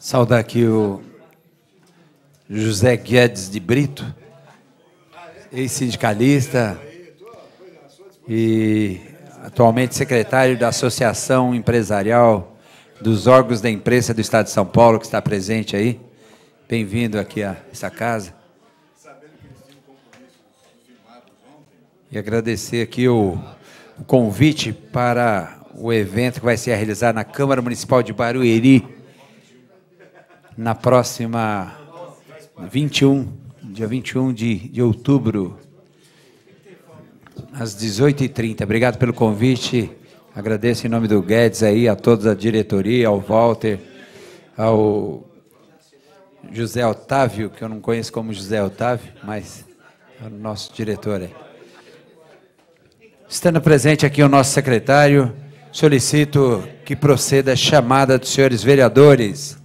Saudar aqui o José Guedes de Brito, ex-sindicalista e atualmente secretário da Associação Empresarial dos Órgãos da Imprensa do Estado de São Paulo, que está presente aí. Bem-vindo aqui a essa casa. E agradecer aqui o, o convite para o evento que vai ser realizado na Câmara Municipal de Barueri na próxima 21, dia 21 de, de outubro, às 18h30. Obrigado pelo convite. Agradeço em nome do Guedes aí, a toda a diretoria, ao Walter, ao José Otávio, que eu não conheço como José Otávio, mas é o nosso diretor aí. Estando presente aqui o nosso secretário, solicito que proceda a chamada dos senhores vereadores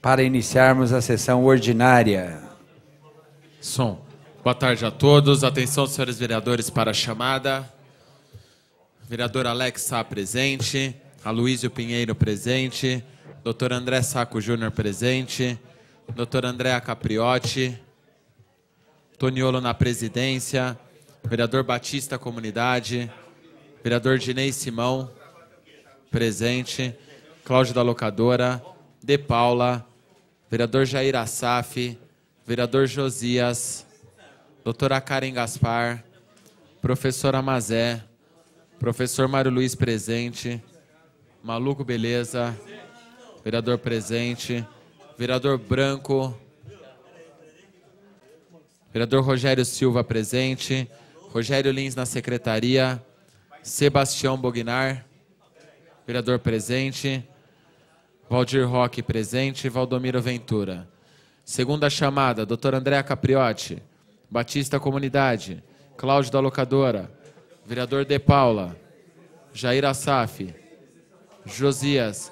para iniciarmos a sessão ordinária. Som. Boa tarde a todos. Atenção, senhores vereadores, para a chamada. Vereador Alex Sá presente, Aloysio Pinheiro presente, Dr. André Saco Júnior presente, Dr. Andréa Capriotti, Toniolo na presidência, vereador Batista Comunidade, vereador Dinei Simão presente, Cláudio da Locadora, De Paula, vereador Jair Assaf, vereador Josias, doutora Karen Gaspar, professora Mazé, professor Mário Luiz presente, Maluco Beleza, vereador presente, vereador Branco, vereador Rogério Silva presente, Rogério Lins na secretaria, Sebastião Bognar, vereador presente, Valdir Roque presente, Valdomiro Ventura. Segunda chamada, doutor André Capriotti, Batista Comunidade, Cláudio da Locadora, Vereador De Paula, Jair Assaf, Josias,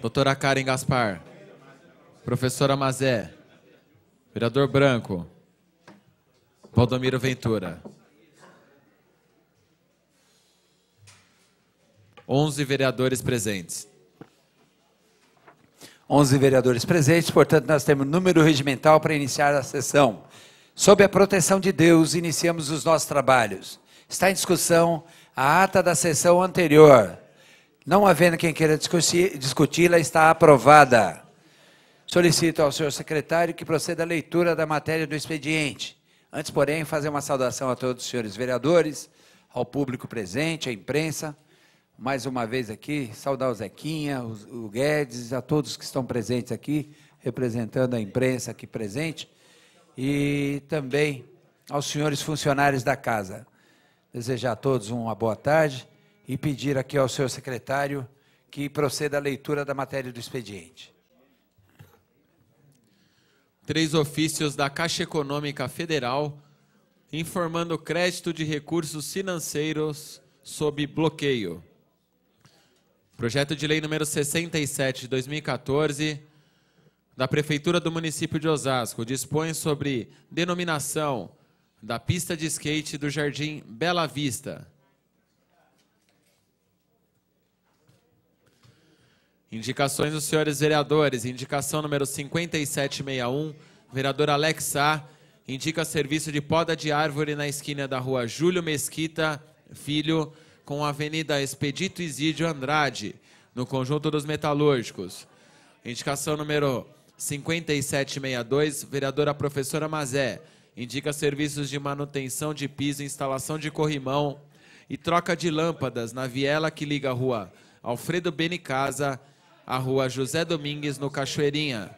Doutora Karen Gaspar, Professora Mazé, Vereador Branco, Valdomiro Ventura. 11 vereadores presentes. 11 vereadores presentes, portanto, nós temos número regimental para iniciar a sessão. Sob a proteção de Deus, iniciamos os nossos trabalhos. Está em discussão a ata da sessão anterior. Não havendo quem queira discuti-la, está aprovada. Solicito ao senhor secretário que proceda à leitura da matéria do expediente. Antes, porém, fazer uma saudação a todos os senhores vereadores, ao público presente, à imprensa mais uma vez aqui, saudar o Zequinha, o, o Guedes, a todos que estão presentes aqui, representando a imprensa aqui presente, e também aos senhores funcionários da casa. Desejar a todos uma boa tarde e pedir aqui ao seu secretário que proceda à leitura da matéria do expediente. Três ofícios da Caixa Econômica Federal informando crédito de recursos financeiros sob bloqueio. Projeto de lei número 67 de 2014 da Prefeitura do município de Osasco dispõe sobre denominação da pista de skate do Jardim Bela Vista. Indicações dos senhores vereadores. Indicação número 5761, vereador Alex Sá, indica serviço de poda de árvore na esquina da rua Júlio Mesquita Filho, com a Avenida Expedito Isídio Andrade, no Conjunto dos Metalúrgicos. Indicação número 5762, vereadora professora Mazé. Indica serviços de manutenção de piso, instalação de corrimão e troca de lâmpadas na viela que liga a rua Alfredo Benicasa Casa à rua José Domingues, no Cachoeirinha.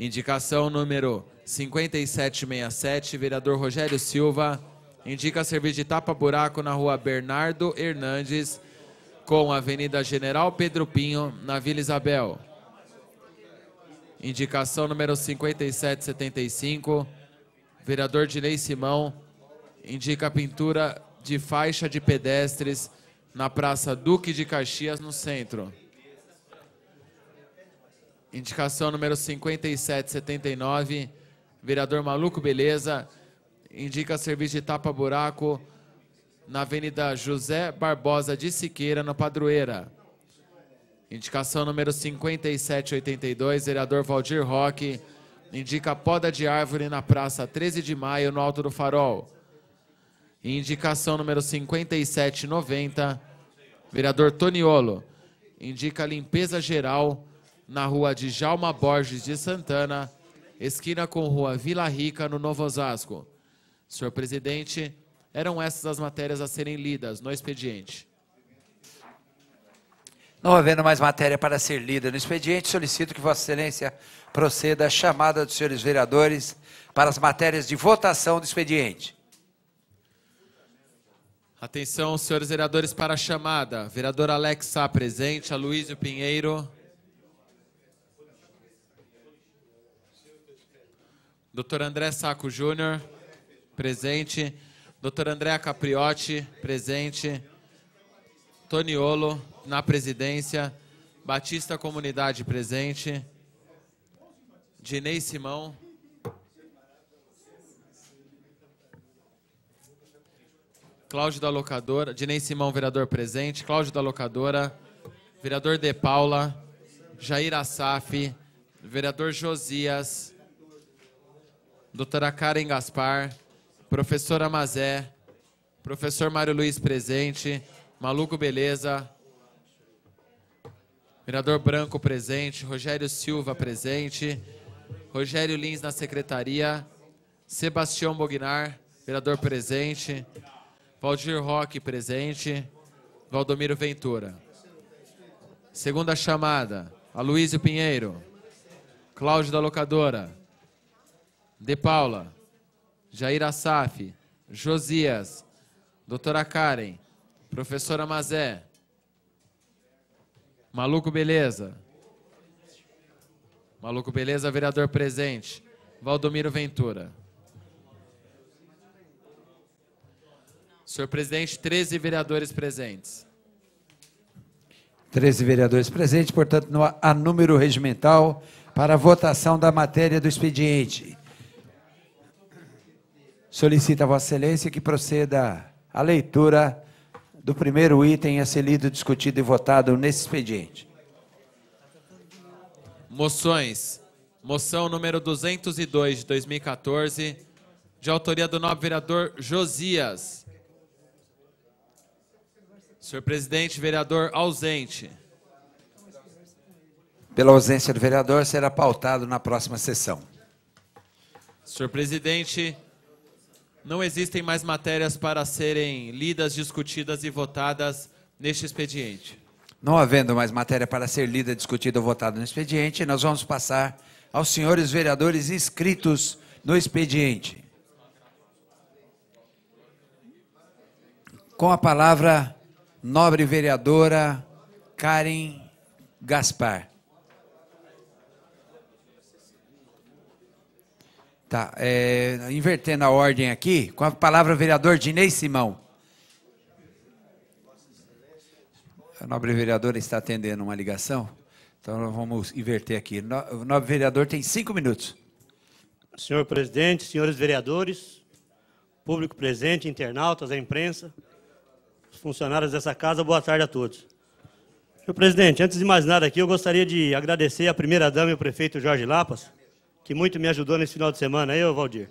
Indicação número 5767, vereador Rogério Silva indica serviço de tapa-buraco na rua Bernardo Hernandes, com a Avenida General Pedro Pinho, na Vila Isabel. Indicação número 5775, vereador Dinei Simão, indica a pintura de faixa de pedestres na Praça Duque de Caxias, no centro. Indicação número 5779, vereador Maluco Beleza, indica serviço de tapa-buraco na Avenida José Barbosa de Siqueira, no Padroeira. Indicação número 5782, vereador Valdir Roque, indica poda de árvore na Praça 13 de Maio, no Alto do Farol. Indicação número 5790, vereador Toniolo, indica limpeza geral na rua de Jalma Borges de Santana, esquina com rua Vila Rica, no Novo Osasco. Senhor presidente, eram essas as matérias a serem lidas no expediente. Não havendo mais matéria para ser lida no expediente, solicito que Vossa Excelência proceda à chamada dos senhores vereadores para as matérias de votação do expediente. Atenção, senhores vereadores, para a chamada. Vereador Alex Sá presente, Aloysio Pinheiro. Doutor André Saco Júnior presente. Doutora Andréa Capriotti, presente. Toniolo, na presidência. Batista Comunidade, presente. Dinei Simão. Cláudio da Locadora. Dinei Simão, vereador presente. Cláudio da Locadora. Vereador De Paula. Jair Assaf. Vereador Josias. Doutora Karen Gaspar professor Amazé, professor Mário Luiz presente, Maluco Beleza, Vereador Branco presente, Rogério Silva presente, Rogério Lins na secretaria, Sebastião Bognar, vereador presente, Valdir Roque presente, Valdomiro Ventura. Segunda chamada, Aloysio Pinheiro, Cláudio da Locadora, De Paula, Jair Assaf, Josias, doutora Karen, professora Mazé, Maluco Beleza, Maluco Beleza, vereador presente, Valdomiro Ventura. Senhor presidente, 13 vereadores presentes. 13 vereadores presentes, portanto, no, número regimental para a votação da matéria do expediente. Solicita a Vossa Excelência que proceda a leitura do primeiro item a ser lido, discutido e votado nesse expediente. Moções. Moção número 202 de 2014, de autoria do nobre vereador Josias. Senhor presidente, vereador ausente. Pela ausência do vereador, será pautado na próxima sessão. Senhor presidente, não existem mais matérias para serem lidas, discutidas e votadas neste expediente. Não havendo mais matéria para ser lida, discutida ou votada no expediente, nós vamos passar aos senhores vereadores inscritos no expediente. Com a palavra, nobre vereadora Karen Gaspar. Tá, é, invertendo a ordem aqui, com a palavra o vereador Dinei Simão. A nobre vereadora está atendendo uma ligação, então nós vamos inverter aqui. O nobre vereador tem cinco minutos. Senhor presidente, senhores vereadores, público presente, internautas, a imprensa, os funcionários dessa casa, boa tarde a todos. Senhor presidente, antes de mais nada aqui, eu gostaria de agradecer à primeira-dama e ao prefeito Jorge Lapas, que muito me ajudou nesse final de semana, eu, Valdir.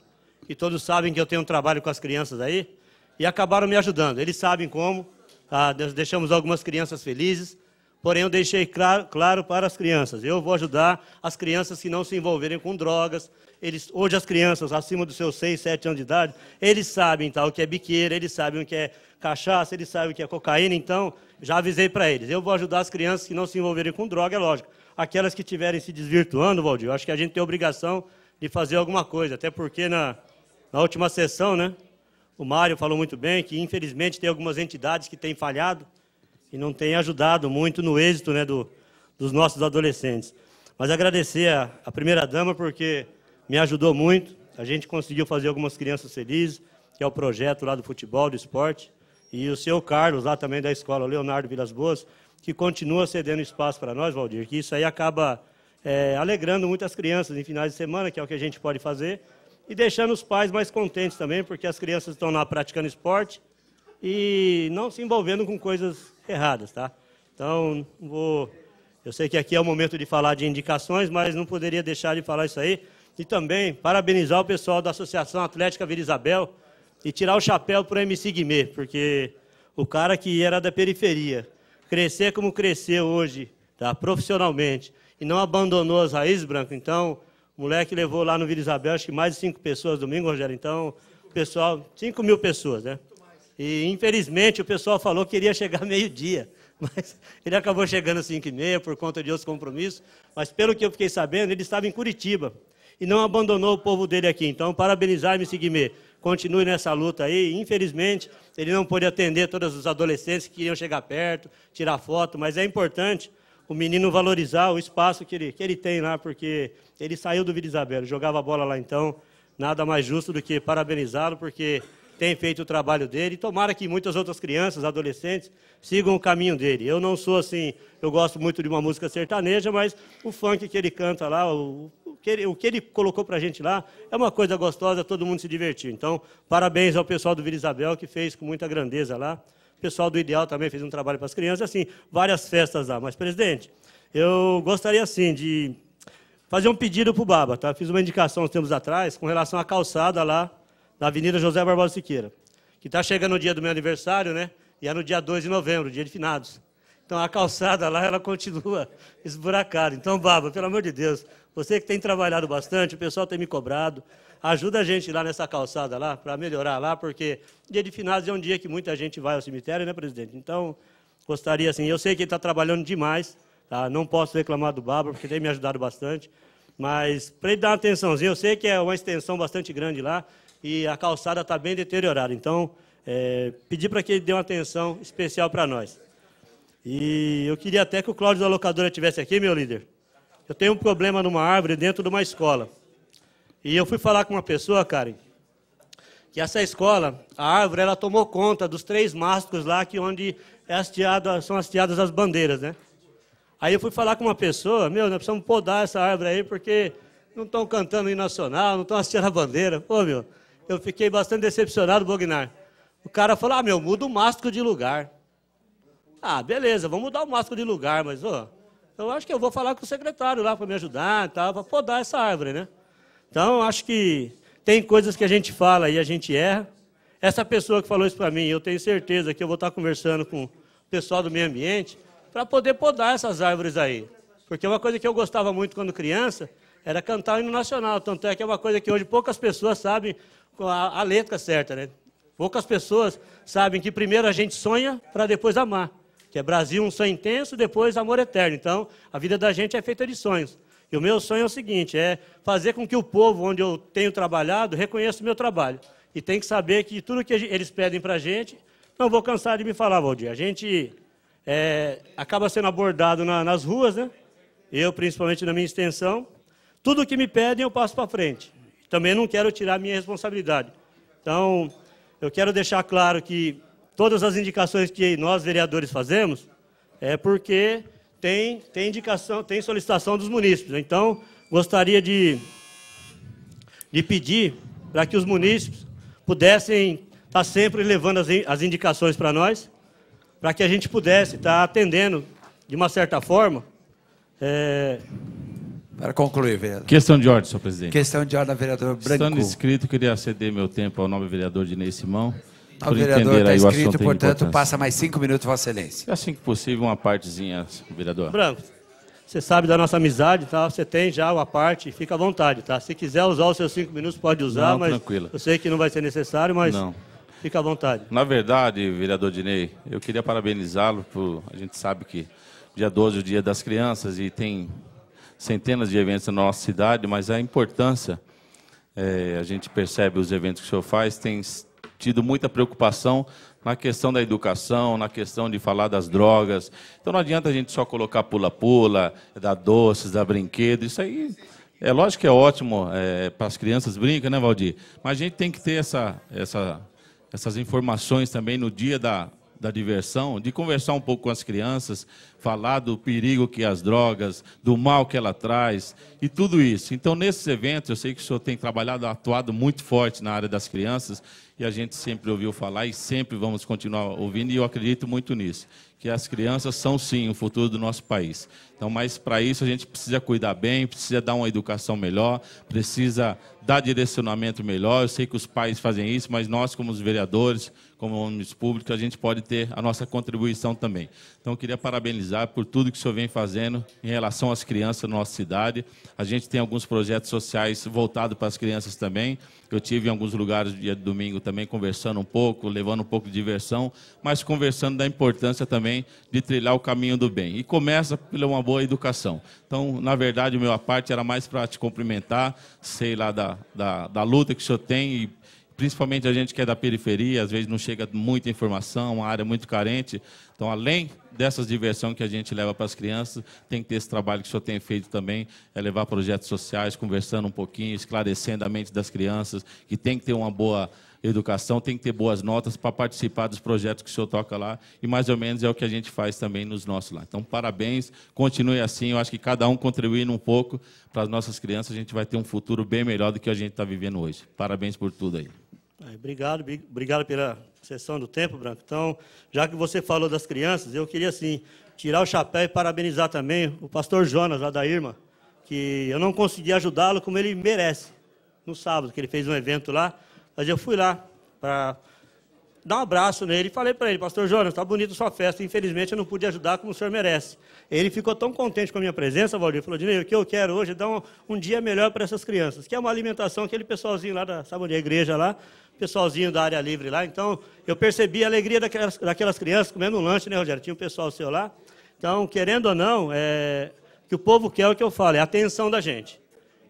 E todos sabem que eu tenho um trabalho com as crianças aí, e acabaram me ajudando. Eles sabem como, tá? deixamos algumas crianças felizes, porém eu deixei claro, claro para as crianças, eu vou ajudar as crianças que não se envolverem com drogas, eles, hoje as crianças acima dos seus 6, 7 anos de idade, eles sabem tá, o que é biqueira, eles sabem o que é cachaça, eles sabem o que é cocaína, então já avisei para eles. Eu vou ajudar as crianças que não se envolverem com droga, é lógico aquelas que estiverem se desvirtuando, Valdir, eu acho que a gente tem a obrigação de fazer alguma coisa, até porque na, na última sessão, né, o Mário falou muito bem que, infelizmente, tem algumas entidades que têm falhado e não têm ajudado muito no êxito né, do, dos nossos adolescentes. Mas agradecer a, primeira-dama, porque me ajudou muito, a gente conseguiu fazer algumas crianças felizes, que é o projeto lá do futebol, do esporte, e o seu Carlos, lá também da escola Leonardo Vilas Boas, que continua cedendo espaço para nós, Valdir, que isso aí acaba é, alegrando muitas crianças em finais de semana, que é o que a gente pode fazer, e deixando os pais mais contentes também, porque as crianças estão lá praticando esporte e não se envolvendo com coisas erradas, tá? Então, vou... Eu sei que aqui é o momento de falar de indicações, mas não poderia deixar de falar isso aí. E também parabenizar o pessoal da Associação Atlética Vila Isabel e tirar o chapéu para o MC Guimê, porque o cara que era da periferia crescer como cresceu hoje, tá? profissionalmente, e não abandonou as raízes, Branco, então, o moleque levou lá no Vila Isabel, acho que mais de cinco pessoas domingo, Rogério, então, o pessoal, cinco mil pessoas, né? E, infelizmente, o pessoal falou que iria chegar meio-dia, mas ele acabou chegando às cinco e meia por conta de outros compromissos, mas pelo que eu fiquei sabendo, ele estava em Curitiba, e não abandonou o povo dele aqui, então, parabenizar-me, Seguimê continue nessa luta aí. Infelizmente, ele não pôde atender todos os adolescentes que queriam chegar perto, tirar foto, mas é importante o menino valorizar o espaço que ele, que ele tem lá, porque ele saiu do Vila Isabel, jogava bola lá então. Nada mais justo do que parabenizá-lo, porque tem feito o trabalho dele. E tomara que muitas outras crianças, adolescentes, sigam o caminho dele. Eu não sou assim, eu gosto muito de uma música sertaneja, mas o funk que ele canta lá, o, que ele, o que ele colocou para a gente lá é uma coisa gostosa, todo mundo se divertiu. Então, parabéns ao pessoal do Vila Isabel, que fez com muita grandeza lá. O pessoal do Ideal também fez um trabalho para as crianças, assim, várias festas lá. Mas, presidente, eu gostaria, assim, de fazer um pedido para o Baba, tá? Fiz uma indicação uns tempos atrás com relação à calçada lá na Avenida José Barbosa Siqueira, que está chegando o dia do meu aniversário, né? E é no dia 2 de novembro, dia de finados. Então a calçada lá, ela continua esburacada. Então, Baba, pelo amor de Deus, você que tem trabalhado bastante, o pessoal tem me cobrado, ajuda a gente lá nessa calçada lá, para melhorar lá, porque dia de finados é um dia que muita gente vai ao cemitério, né, presidente? Então, gostaria assim, eu sei que ele está trabalhando demais, tá? não posso reclamar do Baba, porque tem me ajudado bastante, mas para ele dar uma atençãozinha, eu sei que é uma extensão bastante grande lá, e a calçada está bem deteriorada, então, é, pedir para que ele dê uma atenção especial para nós. E eu queria até que o Cláudio da locadora tivesse aqui, meu líder. Eu tenho um problema numa árvore dentro de uma escola. E eu fui falar com uma pessoa, Karen, que essa escola, a árvore, ela tomou conta dos três mastros lá que onde é hasteado, são hasteadas as bandeiras, né? Aí eu fui falar com uma pessoa, meu, nós precisamos podar essa árvore aí porque não estão cantando em nacional, não estão hasteando a bandeira. Pô, meu, eu fiquei bastante decepcionado, Bognar. O cara falou, ah, meu, muda o mastro de lugar. Ah, beleza, vamos mudar o mastro de lugar, mas ó, eu acho que eu vou falar com o secretário lá para me ajudar e tal, para podar essa árvore, né? Então, acho que tem coisas que a gente fala e a gente erra. Essa pessoa que falou isso para mim, eu tenho certeza que eu vou estar conversando com o pessoal do meio ambiente para poder podar essas árvores aí. Porque uma coisa que eu gostava muito quando criança era cantar o hino nacional. Tanto é que é uma coisa que hoje poucas pessoas sabem a letra certa, né? Poucas pessoas sabem que primeiro a gente sonha para depois amar que é Brasil, um sonho intenso, depois amor eterno. Então, a vida da gente é feita de sonhos. E o meu sonho é o seguinte: é fazer com que o povo onde eu tenho trabalhado reconheça o meu trabalho. E tem que saber que tudo que eles pedem para a gente, não vou cansar de me falar, Valdir. A gente é, acaba sendo abordado na, nas ruas, né? Eu, principalmente na minha extensão. Tudo que me pedem, eu passo para frente. Também não quero tirar a minha responsabilidade. Então, eu quero deixar claro que todas as indicações que nós, vereadores, fazemos, é porque tem, tem indicação, tem solicitação dos munícipes. Então, gostaria de, de pedir para que os munícipes pudessem estar tá sempre levando as, as indicações para nós, para que a gente pudesse estar tá atendendo, de uma certa forma. É... Para concluir, vereador. Questão de ordem, senhor presidente. Questão de ordem, vereador Branco. Estando inscrito, queria ceder meu tempo ao nome vereador Dinei Simão. Ao vereador está escrito, portanto, passa mais cinco minutos, Vossa Excelência. É assim que possível, uma partezinha, vereador. Branco, você sabe da nossa amizade, tá? Você tem já uma parte, fica à vontade, tá? Se quiser usar os seus cinco minutos, pode usar, não, mas tranquilo. eu sei que não vai ser necessário, mas não. fica à vontade. Na verdade, vereador Dinei, eu queria parabenizá-lo por a gente sabe que dia 12 é o Dia das Crianças e tem centenas de eventos na nossa cidade, mas a importância é, a gente percebe os eventos que o senhor faz, tem tido muita preocupação na questão da educação, na questão de falar das drogas. Então não adianta a gente só colocar pula-pula, dar doces, dar brinquedo, isso aí. É lógico que é ótimo é, para as crianças brincam, né, Valdir? Mas a gente tem que ter essa, essa, essas informações também no dia da da diversão, de conversar um pouco com as crianças, falar do perigo que as drogas, do mal que ela traz e tudo isso. Então, nesses eventos, eu sei que o senhor tem trabalhado, atuado muito forte na área das crianças e a gente sempre ouviu falar e sempre vamos continuar ouvindo e eu acredito muito nisso, que as crianças são sim o futuro do nosso país. Então, mas para isso a gente precisa cuidar bem, precisa dar uma educação melhor, precisa dar direcionamento melhor. Eu sei que os pais fazem isso, mas nós como os vereadores como homens públicos, a gente pode ter a nossa contribuição também. Então, eu queria parabenizar por tudo que o senhor vem fazendo em relação às crianças na nossa cidade. A gente tem alguns projetos sociais voltados para as crianças também. Eu tive em alguns lugares dia de domingo também conversando um pouco, levando um pouco de diversão, mas conversando da importância também de trilhar o caminho do bem. E começa pela uma boa educação. Então, na verdade, a meu parte era mais para te cumprimentar, sei lá da, da, da luta que o senhor tem e principalmente a gente que é da periferia, às vezes não chega muita informação, uma área muito carente. Então, além dessas diversão que a gente leva para as crianças, tem que ter esse trabalho que o senhor tem feito também, é levar projetos sociais, conversando um pouquinho, esclarecendo a mente das crianças, que tem que ter uma boa educação, tem que ter boas notas para participar dos projetos que o senhor toca lá, e mais ou menos é o que a gente faz também nos nossos lá. Então, parabéns, continue assim, eu acho que cada um contribuindo um pouco para as nossas crianças, a gente vai ter um futuro bem melhor do que a gente está vivendo hoje. Parabéns por tudo aí. Obrigado, obrigado pela sessão do tempo, Branco. Então, já que você falou das crianças, eu queria, assim, tirar o chapéu e parabenizar também o pastor Jonas, lá da Irma, que eu não consegui ajudá-lo como ele merece, no sábado, que ele fez um evento lá, mas eu fui lá para dar um abraço nele e falei para ele, pastor Jonas, está bonita sua festa, infelizmente eu não pude ajudar como o senhor merece. Ele ficou tão contente com a minha presença, Valdir, falou, Dinei, o que eu quero hoje é dar um, um dia melhor para essas crianças, que é uma alimentação, aquele pessoalzinho lá da, sabe onde é a igreja lá, pessoalzinho da área livre lá, então eu percebi a alegria daquelas, daquelas crianças comendo um lanche, né, Rogério, tinha um pessoal seu lá, então, querendo ou não, é, que o povo quer é o que eu falo, é a atenção da gente,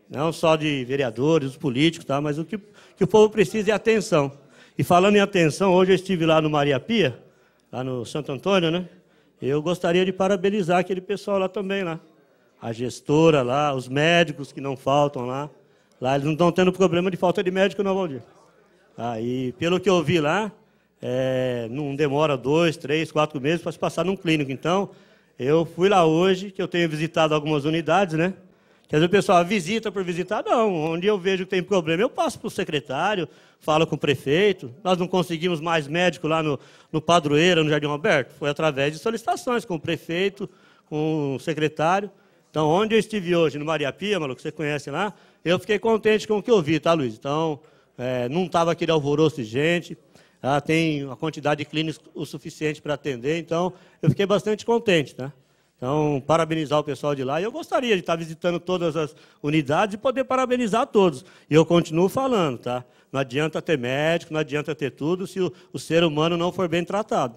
não só de vereadores, políticos, tá, mas o que que o povo precisa de atenção. E falando em atenção, hoje eu estive lá no Maria Pia, lá no Santo Antônio, né? Eu gostaria de parabenizar aquele pessoal lá também, lá. A gestora lá, os médicos que não faltam lá. Lá eles não estão tendo problema de falta de médico, não, Valdir. Aí, pelo que eu vi lá, é, não demora dois, três, quatro meses para se passar num clínico. Então, eu fui lá hoje, que eu tenho visitado algumas unidades, né? Quer dizer, o pessoal ah, visita por visitar, não. Onde eu vejo que tem problema, eu passo para o secretário, falo com o prefeito. Nós não conseguimos mais médico lá no, no Padroeira, no Jardim Roberto. Foi através de solicitações com o prefeito, com o secretário. Então, onde eu estive hoje, no Maria Pia, maluco, você conhece lá, eu fiquei contente com o que eu vi, tá, Luiz? Então, é, não estava aquele alvoroço de gente, ah, tem uma quantidade de clínicos o suficiente para atender, então eu fiquei bastante contente, tá? Então, parabenizar o pessoal de lá. E eu gostaria de estar visitando todas as unidades e poder parabenizar todos. E eu continuo falando, tá? Não adianta ter médico, não adianta ter tudo se o, o ser humano não for bem tratado.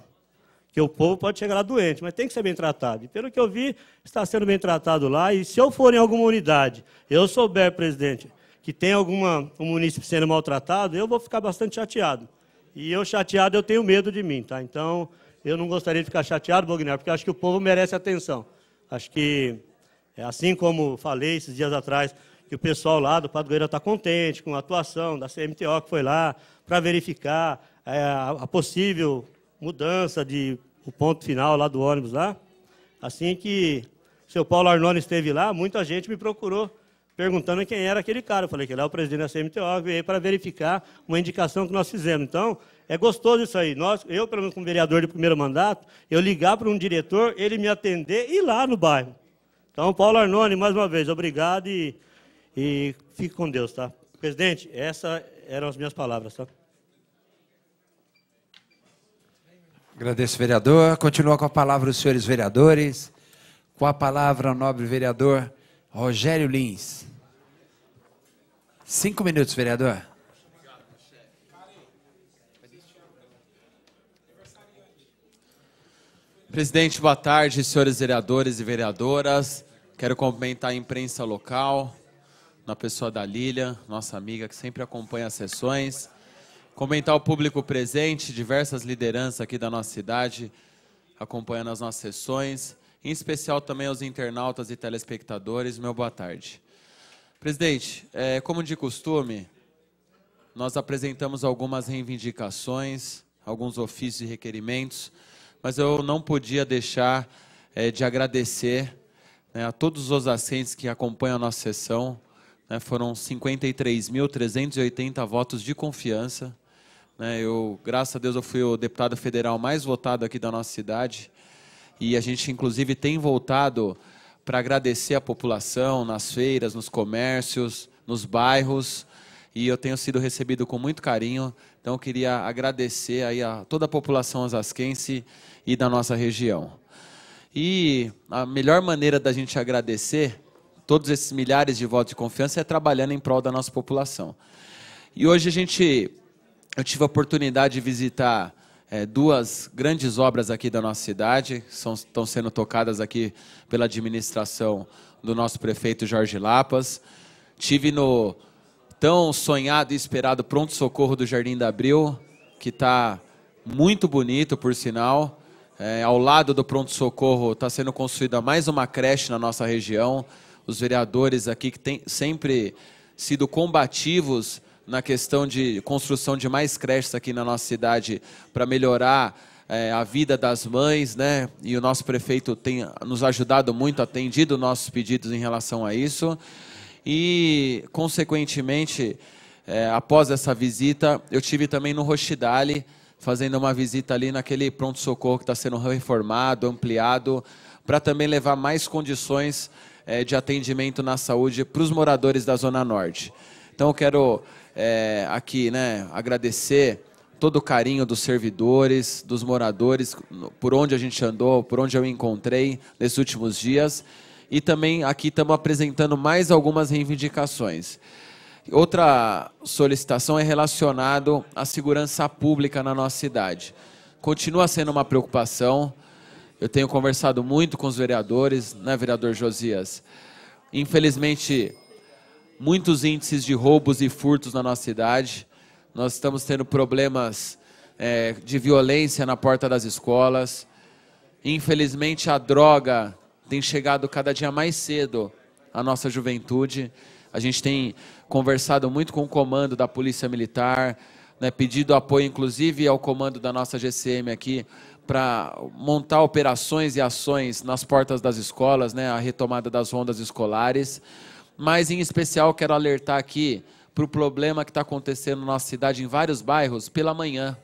Que o povo pode chegar lá doente, mas tem que ser bem tratado. E pelo que eu vi, está sendo bem tratado lá. E se eu for em alguma unidade, eu souber, presidente, que tem alguma um município sendo maltratado, eu vou ficar bastante chateado. E eu chateado, eu tenho medo de mim, tá? Então, eu não gostaria de ficar chateado, Bognar, porque acho que o povo merece atenção. Acho que, é assim como falei esses dias atrás, que o pessoal lá do Padroeira está contente com a atuação da CMTO que foi lá para verificar é, a possível mudança de o ponto final lá do ônibus lá. Assim que o seu Paulo Arnone esteve lá, muita gente me procurou perguntando quem era aquele cara. Eu falei que ele é o presidente da CMTO, veio para verificar uma indicação que nós fizemos. Então, é gostoso isso aí. Nós, eu, pelo menos como vereador de primeiro mandato, eu ligar para um diretor, ele me atender e ir lá no bairro. Então, Paulo Arnone, mais uma vez, obrigado e, e fique com Deus, tá? Presidente, essas eram as minhas palavras, tá? Agradeço, vereador. Continua com a palavra os senhores vereadores. Com a palavra, o nobre vereador Rogério Lins. Cinco minutos, vereador. Presidente, boa tarde, senhores vereadores e vereadoras. Quero cumprimentar a imprensa local, na pessoa da Lília, nossa amiga que sempre acompanha as sessões. Comentar o público presente, diversas lideranças aqui da nossa cidade acompanhando as nossas sessões. Em especial também aos internautas e telespectadores, meu boa tarde. Presidente, é, como de costume, nós apresentamos algumas reivindicações, alguns ofícios e requerimentos, mas eu não podia deixar é, de agradecer né, a todos os assentes que acompanham a nossa sessão. Né, foram 53.380 votos de confiança. Né, eu, graças a Deus, eu fui o deputado federal mais votado aqui da nossa cidade. E a gente, inclusive, tem voltado para agradecer a população nas feiras, nos comércios, nos bairros. E eu tenho sido recebido com muito carinho. Então, eu queria agradecer aí a toda a população osasquense e da nossa região. E a melhor maneira da gente agradecer todos esses milhares de votos de confiança é trabalhando em prol da nossa população. E hoje a gente, eu tive a oportunidade de visitar é, duas grandes obras aqui da nossa cidade, são, estão sendo tocadas aqui pela administração do nosso prefeito Jorge Lapas. Tive no tão sonhado e esperado pronto-socorro do Jardim da Abril, que está muito bonito, por sinal. É, ao lado do pronto-socorro está sendo construída mais uma creche na nossa região. Os vereadores aqui que têm sempre sido combativos na questão de construção de mais creches aqui na nossa cidade para melhorar é, a vida das mães, né? E o nosso prefeito tem nos ajudado muito, atendido nossos pedidos em relação a isso. E, consequentemente, é, após essa visita, eu tive também no Rochidale, fazendo uma visita ali naquele pronto-socorro que está sendo reformado, ampliado, para também levar mais condições é, de atendimento na saúde para os moradores da Zona Norte. Então, eu quero é, aqui né, agradecer todo o carinho dos servidores, dos moradores, por onde a gente andou, por onde eu encontrei nesses últimos dias. E também aqui estamos apresentando mais algumas reivindicações. Outra solicitação é relacionado à segurança pública na nossa cidade. Continua sendo uma preocupação. Eu tenho conversado muito com os vereadores, né, vereador Josias? Infelizmente, muitos índices de roubos e furtos na nossa cidade. Nós estamos tendo problemas é, de violência na porta das escolas. Infelizmente, a droga tem chegado cada dia mais cedo à nossa juventude. A gente tem conversado muito com o comando da Polícia Militar, né, pedido apoio, inclusive, ao comando da nossa GCM aqui, para montar operações e ações nas portas das escolas, né, a retomada das rondas escolares mas em especial quero alertar aqui para o problema que está acontecendo na nossa cidade, em vários bairros, pela manhã.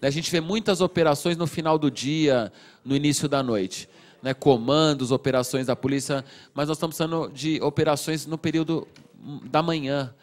Né, a gente vê muitas operações no final do dia, no início da noite. Né, comandos, operações da polícia, mas nós estamos falando de operações no período hum, da manhã.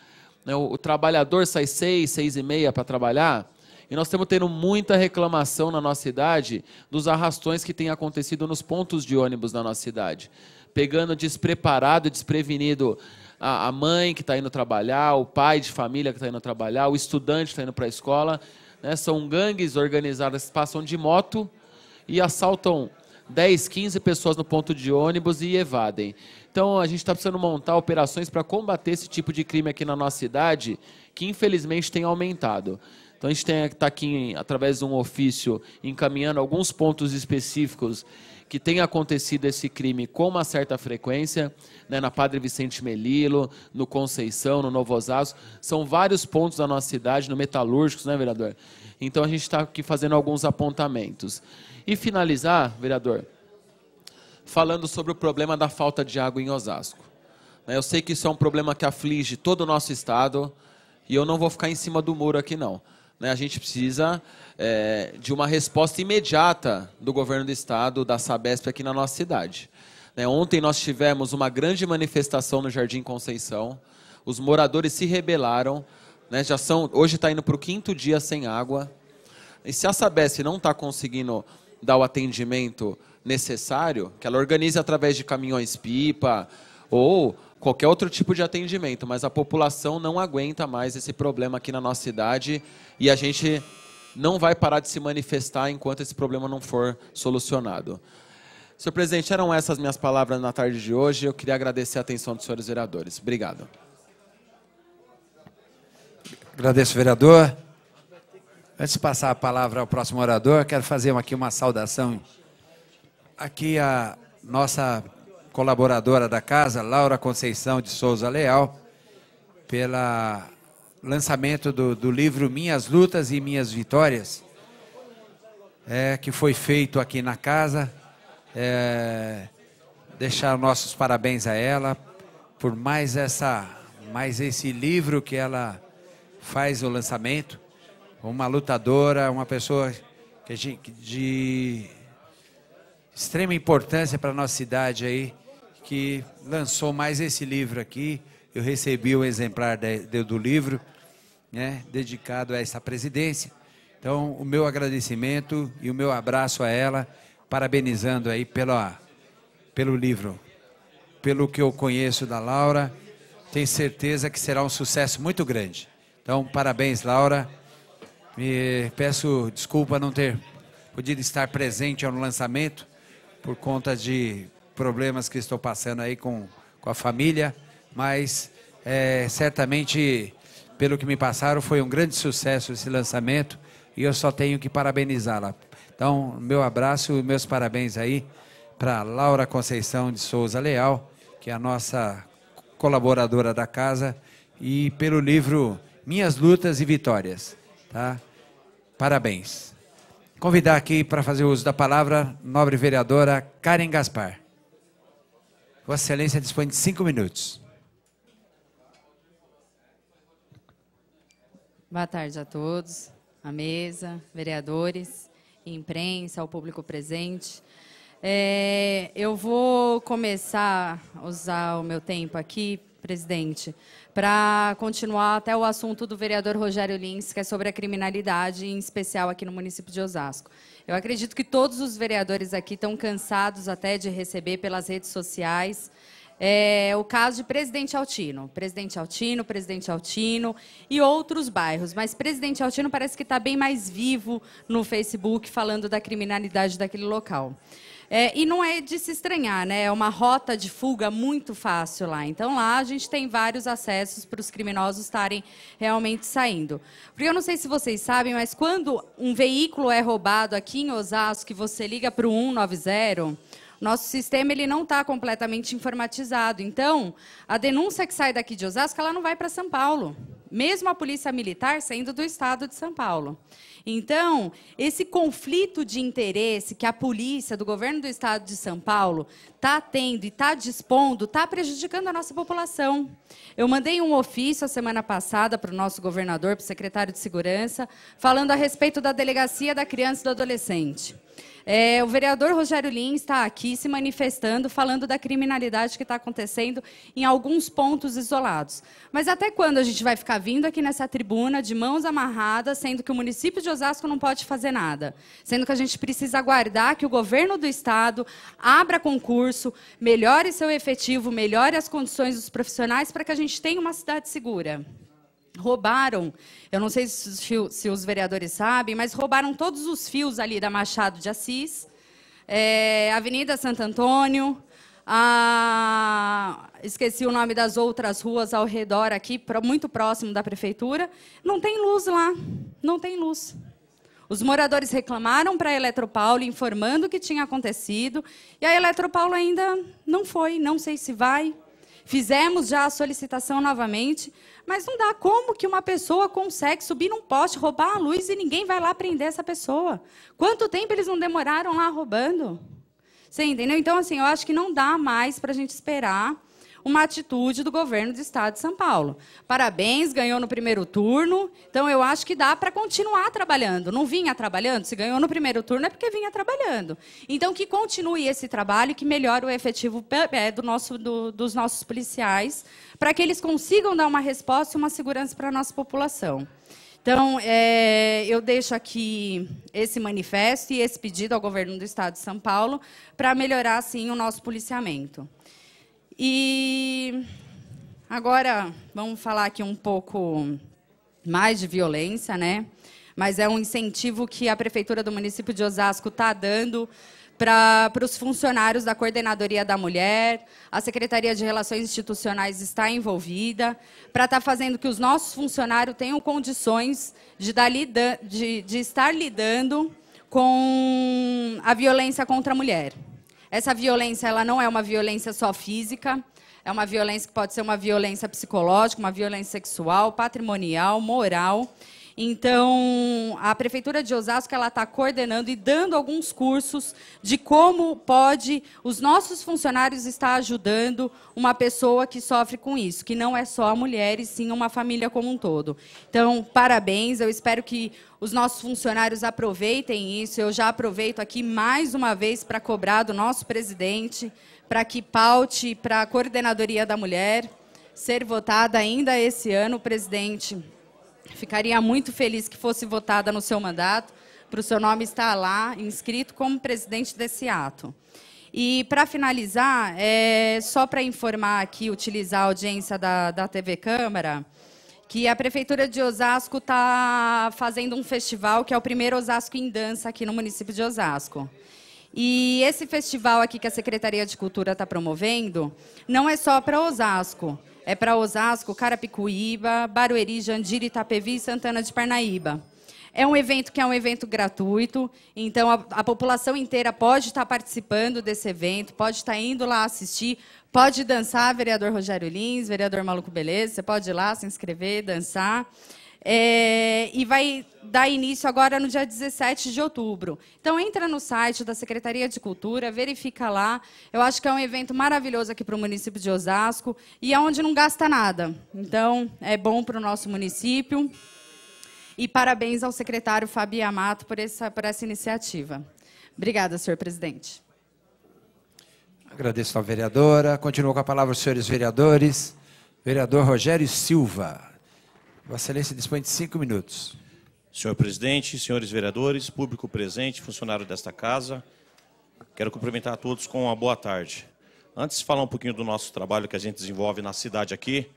Né, o, o, trabalhador sai seis, seis e meia para trabalhar, e nós estamos tendo muita reclamação na nossa cidade dos arrastões que têm acontecido nos pontos de ônibus da nossa cidade pegando despreparado, desprevenido a, mãe que está indo trabalhar, o pai de família que está indo trabalhar, o estudante que está indo para a escola. Né? São gangues organizadas que passam de moto e assaltam 10, 15 pessoas no ponto de ônibus e evadem. Então a gente está precisando montar operações para combater esse tipo de crime aqui na nossa cidade, que infelizmente tem aumentado. Então a gente está aqui através de um ofício encaminhando alguns pontos específicos que tem acontecido esse crime com uma certa frequência, né, na Padre Vicente Melilo, no Conceição, no Novo Osasco, são vários pontos da nossa cidade, no Metalúrgicos, né, vereador? Então a gente está aqui fazendo alguns apontamentos. E finalizar, vereador, falando sobre o problema da falta de água em Osasco. Né, eu sei que isso é um problema que aflige todo o nosso estado, e eu não vou ficar em cima do muro aqui, não né, a gente precisa é, de uma resposta imediata do governo do estado, da Sabesp aqui na nossa cidade. Né, ontem nós tivemos uma grande manifestação no Jardim Conceição, os moradores se rebelaram, né, já são, hoje está indo para o quinto dia sem água. E se a Sabesp não está conseguindo dar o atendimento necessário, que ela organize através de caminhões-pipa ou qualquer outro tipo de atendimento, mas a população não aguenta mais esse problema aqui na nossa cidade e a gente não vai parar de se manifestar enquanto esse problema não for solucionado. Senhor presidente, eram essas minhas palavras na tarde de hoje. Eu queria agradecer a atenção dos senhores vereadores. Obrigado. Agradeço, vereador. Antes de passar a palavra ao próximo orador, quero fazer aqui uma saudação aqui a nossa colaboradora da casa, Laura Conceição de Souza Leal, pelo lançamento do, do, livro Minhas Lutas e Minhas Vitórias, é, que foi feito aqui na casa. É, deixar nossos parabéns a ela por mais essa mais esse livro que ela faz o lançamento uma lutadora uma pessoa que de extrema importância para a nossa cidade aí que lançou mais esse livro aqui. Eu recebi um exemplar de, do livro, né, dedicado a essa presidência. Então, o meu agradecimento e o meu abraço a ela, parabenizando aí pela, pelo livro. Pelo que eu conheço da Laura, tenho certeza que será um sucesso muito grande. Então, parabéns, Laura. Me peço desculpa não ter podido estar presente no lançamento por conta de problemas que estou passando aí com, com a família, mas é, certamente, pelo que me passaram, foi um grande sucesso esse lançamento e eu só tenho que parabenizá-la. Então, meu abraço e meus parabéns aí para Laura Conceição de Souza Leal, que é a nossa colaboradora da casa, e pelo livro Minhas Lutas e Vitórias. Tá? Parabéns. Convidar aqui para fazer uso da palavra, nobre vereadora Karen Gaspar. Vossa Excelência dispõe de cinco minutos. Boa tarde a todos, à mesa, vereadores, imprensa, ao público presente. É, eu vou começar a usar o meu tempo aqui, presidente, para continuar até o assunto do vereador Rogério Lins, que é sobre a criminalidade, em especial aqui no município de Osasco. Eu acredito que todos os vereadores aqui estão cansados até de receber pelas redes sociais é, o caso de Presidente Altino. Presidente Altino, Presidente Altino e outros bairros. Mas Presidente Altino parece que está bem mais vivo no Facebook falando da criminalidade daquele local. É, e não é de se estranhar, né? É uma rota de fuga muito fácil lá. Então lá a gente tem vários acessos para os criminosos estarem realmente saindo. Porque eu não sei se vocês sabem, mas quando um veículo é roubado aqui em Osasco, que você liga para o 190, nosso sistema ele não está completamente informatizado. Então, a denúncia que sai daqui de Osasco, ela não vai para São Paulo. Mesmo a polícia militar saindo do estado de São Paulo. Então, esse conflito de interesse que a polícia do governo do estado de São Paulo está tendo e está dispondo, está prejudicando a nossa população. Eu mandei um ofício a semana passada para o nosso governador, para o secretário de Segurança, falando a respeito da delegacia da criança e do adolescente. É, o vereador Rogério Lins está aqui se manifestando, falando da criminalidade que está acontecendo em alguns pontos isolados. Mas até quando a gente vai ficar vindo aqui nessa tribuna de mãos amarradas, sendo que o município de Osasco não pode fazer nada? Sendo que a gente precisa aguardar que o governo do estado abra concurso, melhore seu efetivo, melhore as condições dos profissionais para que a gente tenha uma cidade segura roubaram, eu não sei se, se os vereadores sabem, mas roubaram todos os fios ali da Machado de Assis, é, Avenida Santo Antônio, a, esqueci o nome das outras ruas ao redor aqui, muito próximo da prefeitura, não tem luz lá, não tem luz. Os moradores reclamaram para a Eletropaulo, informando o que tinha acontecido, e a Eletropaulo ainda não foi, não sei se vai, Fizemos já a solicitação novamente, mas não dá como que uma pessoa consegue subir num poste, roubar a luz e ninguém vai lá prender essa pessoa. Quanto tempo eles não demoraram lá roubando? Você entendeu? Então, assim, eu acho que não dá mais para a gente esperar uma atitude do governo do estado de São Paulo. Parabéns, ganhou no primeiro turno. Então eu acho que dá para continuar trabalhando. Não vinha trabalhando, se ganhou no primeiro turno é porque vinha trabalhando. Então que continue esse trabalho, que melhore o efetivo é, do nosso, do, dos nossos policiais, para que eles consigam dar uma resposta e uma segurança para a nossa população. Então, é, eu deixo aqui esse manifesto e esse pedido ao governo do Estado de São Paulo para melhorar, sim, o nosso policiamento. E agora vamos falar aqui um pouco mais de violência, né? Mas é um incentivo que a prefeitura do município de Osasco está dando para os funcionários da Coordenadoria da Mulher, a Secretaria de Relações Institucionais está envolvida, para estar tá fazendo que os nossos funcionários tenham condições de, lida, de, de estar lidando com a violência contra a mulher. Essa violência, ela não é uma violência só física, é uma violência que pode ser uma violência psicológica, uma violência sexual, patrimonial, moral. Então, a Prefeitura de Osasco ela está coordenando e dando alguns cursos de como pode os nossos funcionários estar ajudando uma pessoa que sofre com isso, que não é só a mulher, e sim uma família como um todo. Então, parabéns, eu espero que os nossos funcionários aproveitem isso. Eu já aproveito aqui mais uma vez para cobrar do nosso presidente, para que paute para a Coordenadoria da Mulher ser votada ainda esse ano, presidente. Ficaria muito feliz que fosse votada no seu mandato, para o seu nome estar lá, inscrito como presidente desse ato. E, para finalizar, é, só para informar aqui, utilizar a audiência da, da TV Câmara, que a Prefeitura de Osasco está fazendo um festival, que é o primeiro Osasco em Dança aqui no município de Osasco. E esse festival aqui que a Secretaria de Cultura está promovendo, não é só para Osasco, é para Osasco, Carapicuíba, Barueri, Jandira, Itapevi e Santana de Parnaíba. É um evento que é um evento gratuito, então a, a, população inteira pode estar tá participando desse evento, pode estar tá indo lá assistir, pode dançar, vereador Rogério Lins, vereador Maluco Beleza, você pode ir lá se inscrever, dançar. É, e vai dar início agora no dia 17 de outubro. Então entra no site da Secretaria de Cultura, verifica lá. Eu acho que é um evento maravilhoso aqui para o município de Osasco e é onde não gasta nada. Então é bom para o nosso município. E parabéns ao secretário Fabi Amato por essa, por essa iniciativa. Obrigada, senhor presidente. Agradeço à vereadora. Continuo com a palavra os senhores vereadores. Vereador Rogério Silva. Vossa Excelência dispõe de cinco minutos. Senhor presidente, senhores vereadores, público presente, funcionário desta casa, quero cumprimentar a todos com uma boa tarde. Antes de falar um pouquinho do nosso trabalho que a gente desenvolve na cidade aqui,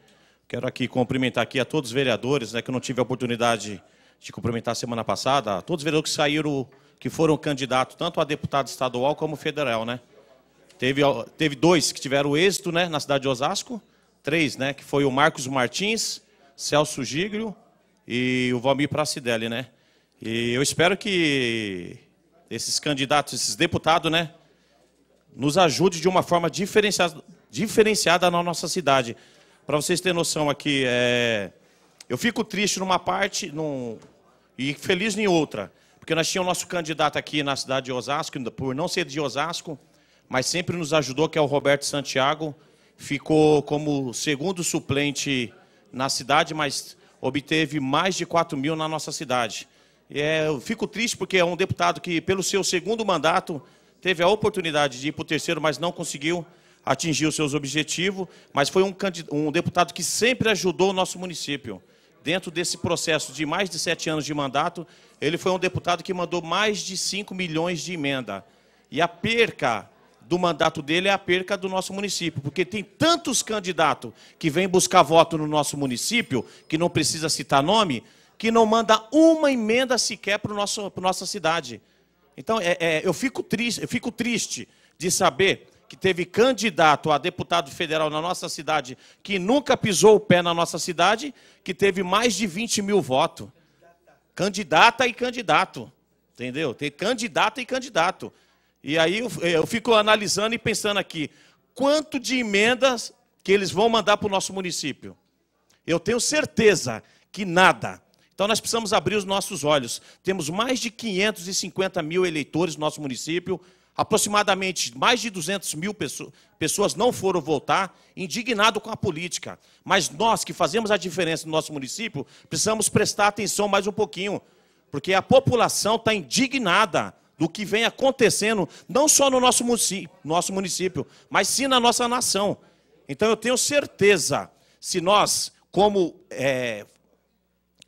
quero aqui cumprimentar aqui a todos os vereadores, né, que eu não tive a oportunidade de cumprimentar semana passada, a todos os vereadores que saíram, que foram candidatos tanto a deputado estadual como federal, né? Teve, teve dois que tiveram êxito, né, na cidade de Osasco, três, né, que foi o Marcos Martins, Celso Giglio e o Valmir Pracidelli, né? E eu espero que esses candidatos, esses deputados, né, nos ajude de uma forma diferenciada, diferenciada na nossa cidade. Para vocês terem noção aqui, é... eu fico triste numa parte num... e feliz em outra, porque nós tínhamos nosso candidato aqui na cidade de Osasco, por não ser de Osasco, mas sempre nos ajudou, que é o Roberto Santiago, ficou como segundo suplente na cidade, mas obteve mais de 4 mil na nossa cidade. É, eu fico triste porque é um deputado que, pelo seu segundo mandato, teve a oportunidade de ir para o terceiro, mas não conseguiu atingir os seus objetivos. Mas foi um, um deputado que sempre ajudou o nosso município. Dentro desse processo de mais de sete anos de mandato, ele foi um deputado que mandou mais de 5 milhões de emenda. E a perca do mandato dele é a perca do nosso município, porque tem tantos candidatos que vêm buscar voto no nosso município, que não precisa citar nome, que não manda uma emenda sequer para a nossa cidade. Então, é, é, eu, fico triste, eu fico triste de saber que teve candidato a deputado federal na nossa cidade que nunca pisou o pé na nossa cidade, que teve mais de 20 mil votos. Candidata e candidato. Entendeu? Tem candidata e candidato. E aí eu, eu fico analisando e pensando aqui, quanto de emendas que eles vão mandar para o nosso município? Eu tenho certeza que nada. Então nós precisamos abrir os nossos olhos. Temos mais de 550 mil eleitores no nosso município, aproximadamente mais de 200 mil pessoas não foram votar, indignado com a política. Mas nós que fazemos a diferença no nosso município, precisamos prestar atenção mais um pouquinho, porque a população está indignada do que vem acontecendo, não só no nosso município, nosso município, mas sim na nossa nação. Então eu tenho certeza, se nós, como é,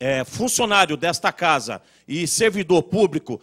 é, funcionário desta casa e servidor público,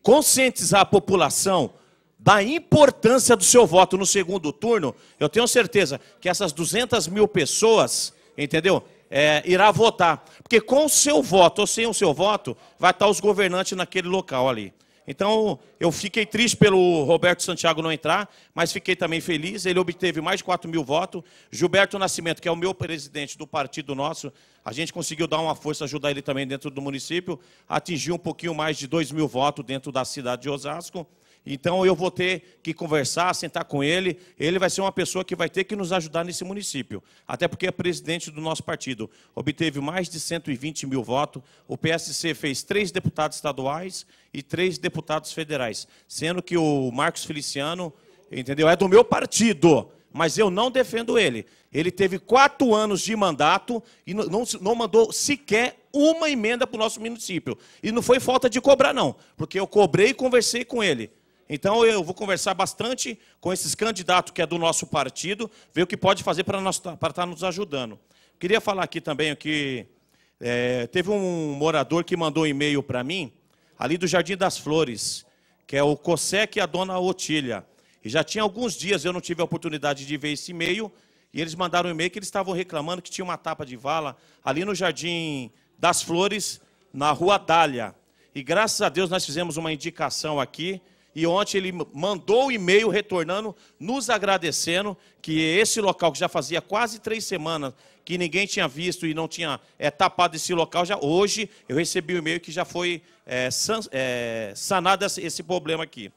conscientizar a população da importância do seu voto no segundo turno, eu tenho certeza que essas 200 mil pessoas, entendeu? É, irá votar. Porque com o seu voto ou sem o seu voto, vai estar os governantes naquele local ali. Então, eu fiquei triste pelo Roberto Santiago não entrar, mas fiquei também feliz. Ele obteve mais de 4 mil votos. Gilberto Nascimento, que é o meu presidente do partido nosso, a gente conseguiu dar uma força, ajudar ele também dentro do município, atingiu um pouquinho mais de 2 mil votos dentro da cidade de Osasco. Então eu vou ter que conversar, sentar com ele. Ele vai ser uma pessoa que vai ter que nos ajudar nesse município. Até porque é presidente do nosso partido. Obteve mais de 120 mil votos. O PSC fez três deputados estaduais e três deputados federais. Sendo que o Marcos Feliciano, entendeu? É do meu partido mas eu não defendo ele. Ele teve quatro anos de mandato e não, não mandou sequer uma emenda para o nosso município. E não foi falta de cobrar, não, porque eu cobrei e conversei com ele. Então eu vou conversar bastante com esses candidatos que é do nosso partido, ver o que pode fazer para, estar tá, tá nos ajudando. Queria falar aqui também que é, teve um morador que mandou um e-mail para mim, ali do Jardim das Flores, que é o Cosec e a dona Otília. E já tinha alguns dias eu não tive a oportunidade de ver esse e-mail, e eles mandaram um e-mail que eles estavam reclamando que tinha uma tapa de vala ali no Jardim das Flores, na Rua Dália. E graças a Deus nós fizemos uma indicação aqui e ontem ele mandou um e-mail retornando, nos agradecendo que esse local, que já fazia quase três semanas que ninguém tinha visto e não tinha é, tapado esse local, já hoje eu recebi um e-mail que já foi é, san, é, sanado esse problema aqui.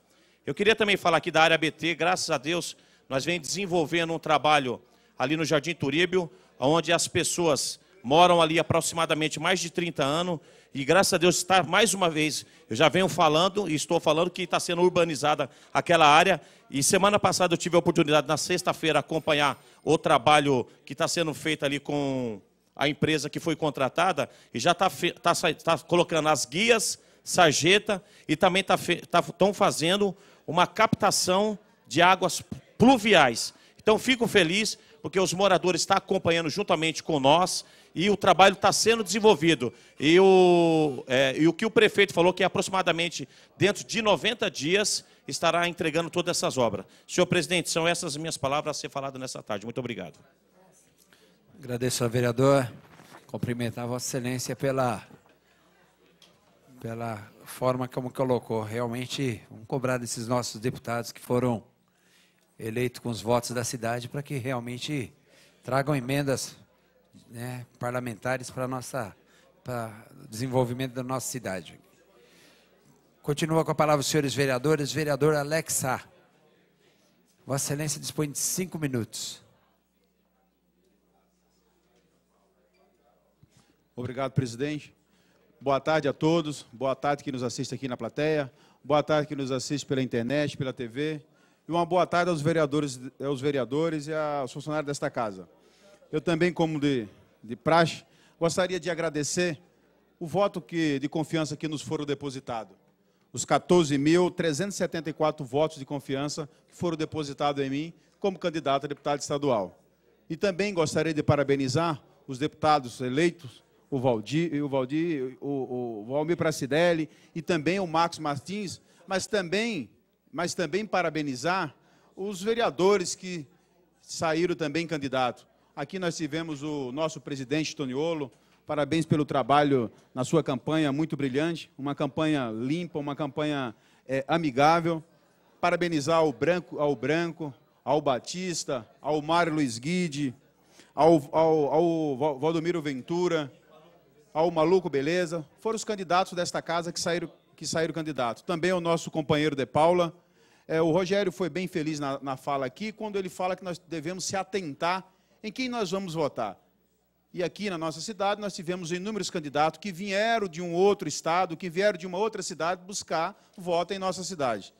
Eu queria também falar aqui da área BT, graças a Deus, nós vem desenvolvendo um trabalho ali no Jardim Turíbio, onde as pessoas moram ali aproximadamente mais de 30 anos, e graças a Deus está mais uma vez, eu já venho falando e estou falando que está sendo urbanizada aquela área. E semana passada eu tive a oportunidade, na sexta-feira, acompanhar o trabalho que está sendo feito ali com a empresa que foi contratada, e já está, está, está colocando as guias, sarjeta, e também está, estão tá, fazendo uma captação de águas pluviais. Então fico feliz, porque os moradores estão acompanhando juntamente com nós e o trabalho está sendo desenvolvido. E o, é, e o que o prefeito falou que aproximadamente dentro de 90 dias estará entregando todas essas obras. Senhor presidente, são essas minhas palavras a ser faladas nessa tarde. Muito obrigado. Agradeço ao vereador. Cumprimentar Vossa Excelência pela, pela forma como colocou. Realmente, vamos cobrar desses nossos deputados que foram eleitos com os votos da cidade para que realmente tragam emendas né, parlamentares para nossa para desenvolvimento da nossa cidade. Continua com a palavra os senhores vereadores. Vereador Alexa, Vossa Excelência dispõe de cinco minutos. Obrigado, presidente. Boa tarde a todos. Boa tarde que nos assiste aqui na plateia. Boa tarde que nos assiste pela internet, pela TV. E uma boa tarde aos vereadores, eh, aos vereadores e aos funcionários desta casa. Eu também, como de de praxe, gostaria de agradecer o voto que, de confiança que nos foram depositado. Os 14.374 votos de confiança que foram depositados em mim como candidato a deputado estadual. E também gostaria de parabenizar os deputados eleitos, o Valdir, o, Valdir, o, o Valmir Pracidelli e também o Marcos Martins, mas também, mas também parabenizar os vereadores que saíram também candidatos. Aqui nós tivemos o nosso presidente Toniolo. Parabéns pelo trabalho na sua campanha muito brilhante, uma campanha limpa, uma campanha é, amigável. Parabenizar ao Branco, ao Branco, ao Batista, ao Mário Luiz Guide, ao, ao, ao Valdomiro Ventura, ao Maluco Beleza. Foram os candidatos desta casa que saíram, que saíram candidatos. Também o nosso companheiro De Paula. É, o Rogério foi bem feliz na, na fala aqui, quando ele fala que nós devemos se atentar em quem nós vamos votar. E aqui na nossa cidade nós tivemos inúmeros candidatos que vieram de um outro estado, que vieram de uma outra cidade buscar voto em nossa cidade.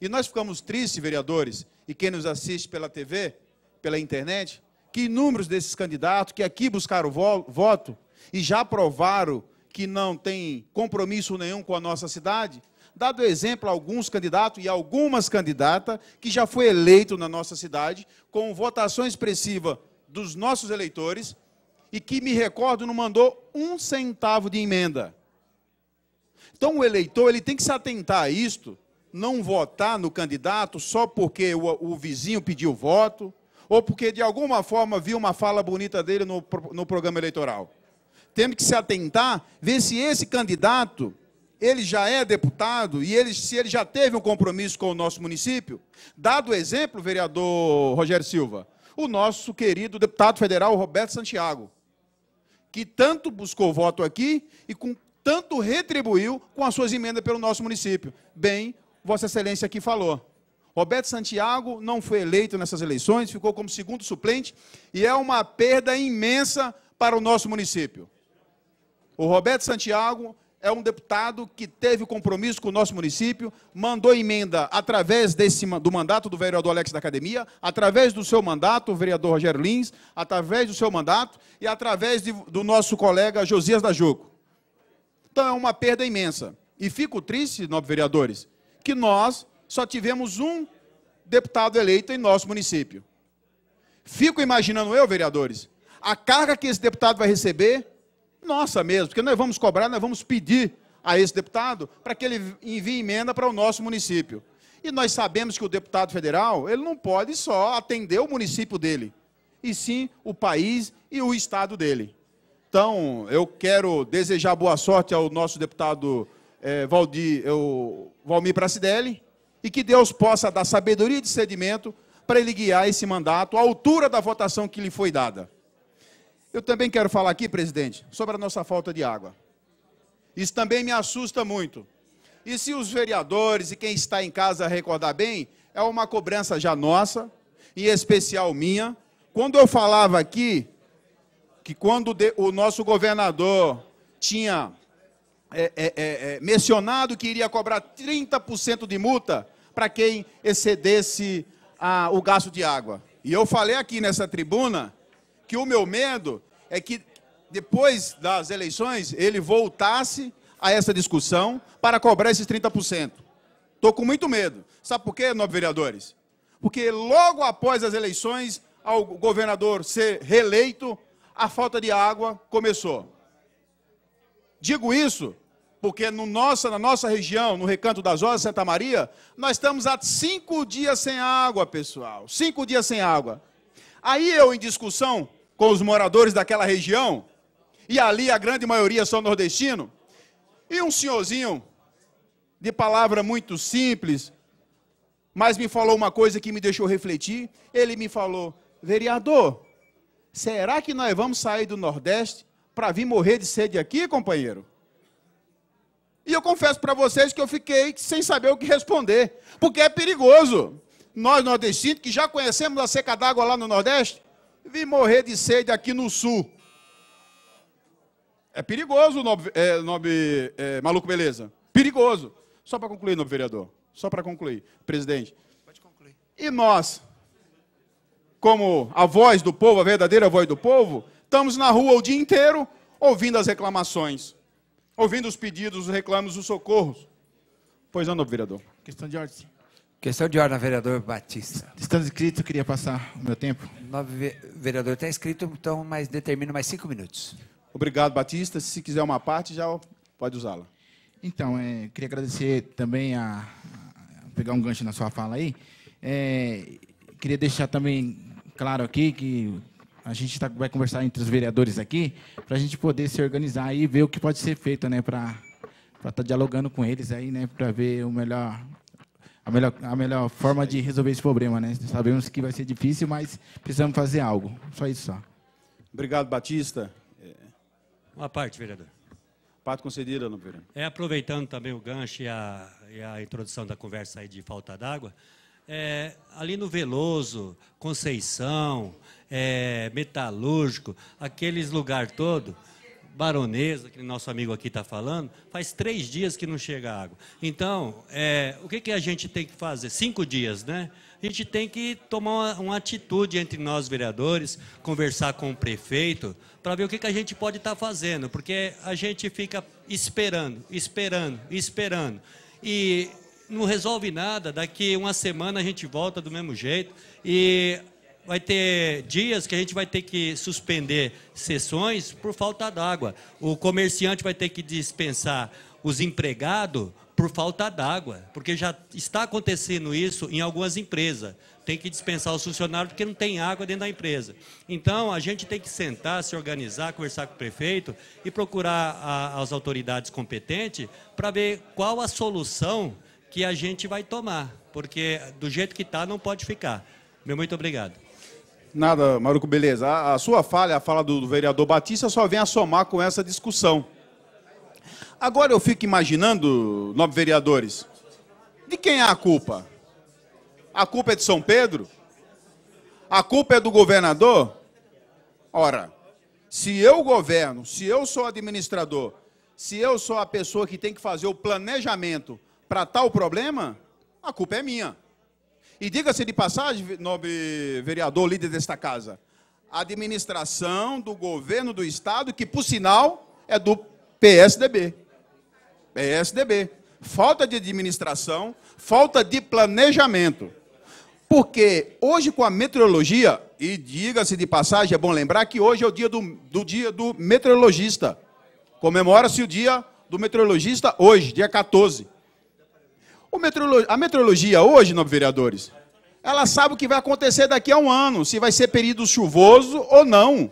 E nós ficamos tristes, vereadores, e quem nos assiste pela TV, pela internet, que inúmeros desses candidatos que aqui buscaram voto e já provaram que não tem compromisso nenhum com a nossa cidade, dado exemplo a alguns candidatos e algumas candidatas que já foi eleito na nossa cidade com votação expressiva dos nossos eleitores e que, me recordo, não mandou um centavo de emenda. Então, o eleitor ele tem que se atentar a isto, não votar no candidato só porque o, o vizinho pediu voto ou porque, de alguma forma, viu uma fala bonita dele no, no programa eleitoral. Temos que se atentar, ver se esse candidato ele já é deputado e ele, se ele já teve um compromisso com o nosso município. Dado o exemplo, vereador Rogério Silva, o nosso querido deputado federal Roberto Santiago, que tanto buscou voto aqui e com tanto retribuiu com as suas emendas pelo nosso município. Bem, Vossa Excelência aqui falou. Roberto Santiago não foi eleito nessas eleições, ficou como segundo suplente e é uma perda imensa para o nosso município. O Roberto Santiago é um deputado que teve compromisso com o nosso município, mandou emenda através desse, do mandato do vereador Alex da Academia, através do seu mandato, o vereador Rogério Lins, através do seu mandato e através de, do nosso colega Josias da Joco. Então é uma perda imensa. E fico triste, nobres vereadores, que nós só tivemos um deputado eleito em nosso município. Fico imaginando eu, vereadores, a carga que esse deputado vai receber nossa mesmo, porque nós vamos cobrar, nós vamos pedir a esse deputado para que ele envie emenda para o nosso município. E nós sabemos que o deputado federal, ele não pode só atender o município dele, e sim o país e o estado dele. Então, eu quero desejar boa sorte ao nosso deputado é, Valdir, eu, Valmir Pracidelli, e que Deus possa dar sabedoria e discernimento para ele guiar esse mandato à altura da votação que lhe foi dada. Eu também quero falar aqui, presidente, sobre a nossa falta de água. Isso também me assusta muito. E se os vereadores e quem está em casa recordar bem, é uma cobrança já nossa, em especial minha. Quando eu falava aqui que quando o nosso governador tinha é, é, é, é mencionado que iria cobrar 30% de multa para quem excedesse a, o gasto de água. E eu falei aqui nessa tribuna que o meu medo é que depois das eleições ele voltasse a essa discussão para cobrar esses 30%. Estou com muito medo. Sabe por quê, nobres vereadores? Porque logo após as eleições, ao governador ser reeleito, a falta de água começou. Digo isso porque no nossa, na nossa região, no Recanto das Rosas, Santa Maria, nós estamos há cinco dias sem água, pessoal. Cinco dias sem água. Aí eu, em discussão com os moradores daquela região, e ali a grande maioria são nordestino, e um senhorzinho, de palavra muito simples, mas me falou uma coisa que me deixou refletir. Ele me falou: vereador, será que nós vamos sair do Nordeste para vir morrer de sede aqui, companheiro? E eu confesso para vocês que eu fiquei sem saber o que responder, porque é perigoso. Nós nordestinos que já conhecemos a seca d'água lá no Nordeste, Vim morrer de sede aqui no sul. É perigoso, nobre, é, nobre é, maluco beleza. Perigoso. Só para concluir, nobre vereador. Só para concluir, presidente. Pode concluir. E nós, como a voz do povo, a verdadeira voz do povo, estamos na rua o dia inteiro ouvindo as reclamações, ouvindo os pedidos, os reclamos, os socorros. Pois não, nobre vereador. Questão de ordem. Questão de ordem, vereador Batista. Estando escrito, queria passar o meu tempo. Nove, vereador, está escrito, então, mas determino mais cinco minutos. Obrigado, Batista. Se quiser uma parte, já pode usá-la. Então, é, queria agradecer também a, a, pegar um gancho na sua fala aí. É, queria deixar também claro aqui que a gente tá, vai conversar entre os vereadores aqui para a gente poder se organizar e ver o que pode ser feito, né, para para estar tá dialogando com eles aí, né, para ver o melhor a melhor, a melhor forma de resolver esse problema, né? Sabemos que vai ser difícil, mas precisamos fazer algo. Só isso só. Obrigado, Batista. É. Uma parte, vereador. Parte concedida, não, vereador. É, aproveitando também o gancho e a, e a introdução da conversa aí de falta d'água, é, ali no Veloso, Conceição, é, Metalúrgico, aqueles lugar todo baronesa, que nosso amigo aqui está falando, faz três dias que não chega água. Então, é, o que, que a gente tem que fazer? Cinco dias, né? A gente tem que tomar uma, uma atitude entre nós, vereadores, conversar com o prefeito, para ver o que, que a gente pode estar tá fazendo, porque a gente fica esperando, esperando, esperando. E não resolve nada, daqui uma semana a gente volta do mesmo jeito. E vai ter dias que a gente vai ter que suspender sessões por falta d'água. O comerciante vai ter que dispensar os empregados por falta d'água, porque já está acontecendo isso em algumas empresas. Tem que dispensar os funcionários porque não tem água dentro da empresa. Então, a gente tem que sentar, se organizar, conversar com o prefeito e procurar a, as autoridades competentes para ver qual a solução que a gente vai tomar, porque do jeito que está, não pode ficar. Meu muito obrigado. Nada, Maruco, beleza. A, a sua falha, a fala do, do vereador Batista, só vem a somar com essa discussão. Agora eu fico imaginando, nove vereadores, de quem é a culpa? A culpa é de São Pedro? A culpa é do governador? Ora, se eu governo, se eu sou administrador, se eu sou a pessoa que tem que fazer o planejamento para tal problema, a culpa é minha. E diga-se de passagem, nobre vereador, líder desta casa, a administração do governo do Estado, que por sinal é do PSDB. PSDB. Falta de administração, falta de planejamento. Porque hoje com a meteorologia, e diga-se de passagem, é bom lembrar que hoje é o dia do, do dia do meteorologista. Comemora-se o dia do meteorologista hoje, dia 14 a meteorologia hoje, nobre vereadores, ela sabe o que vai acontecer daqui a um ano, se vai ser período chuvoso ou não.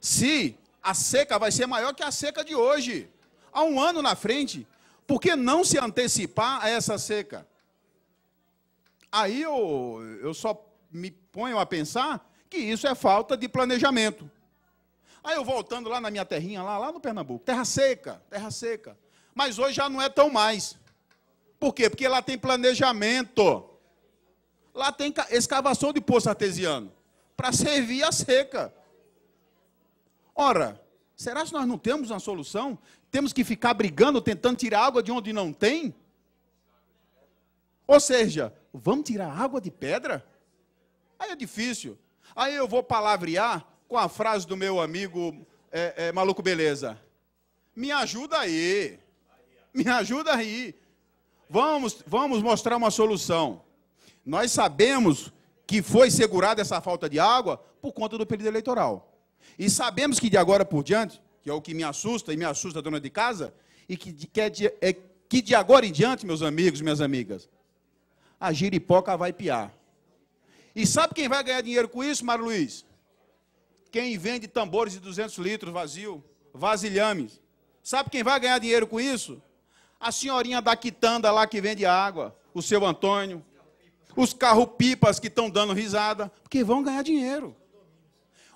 Se a seca vai ser maior que a seca de hoje. Há um ano na frente, por que não se antecipar a essa seca? Aí eu, eu só me ponho a pensar que isso é falta de planejamento. Aí eu voltando lá na minha terrinha, lá, lá no Pernambuco, terra seca, terra seca. Mas hoje já não é tão mais. Por quê? Porque lá tem planejamento. Lá tem escavação de poço artesiano para servir a seca. Ora, será que nós não temos uma solução? Temos que ficar brigando, tentando tirar água de onde não tem? Ou seja, vamos tirar água de pedra? Aí é difícil. Aí eu vou palavrear com a frase do meu amigo é, é, Maluco Beleza. Me ajuda aí. Me ajuda aí. Vamos, vamos mostrar uma solução. Nós sabemos que foi segurada essa falta de água por conta do período eleitoral. E sabemos que de agora por diante, que é o que me assusta e me assusta a dona de casa, e que, que é, de, é que de agora em diante, meus amigos, minhas amigas, a giripoca vai piar. E sabe quem vai ganhar dinheiro com isso, Mário Luiz? Quem vende tambores de 200 litros vazio, vasilhames. Sabe quem vai ganhar dinheiro com isso? a senhorinha da quitanda lá que vende água, o seu Antônio, os carro-pipas que estão dando risada, porque vão ganhar dinheiro.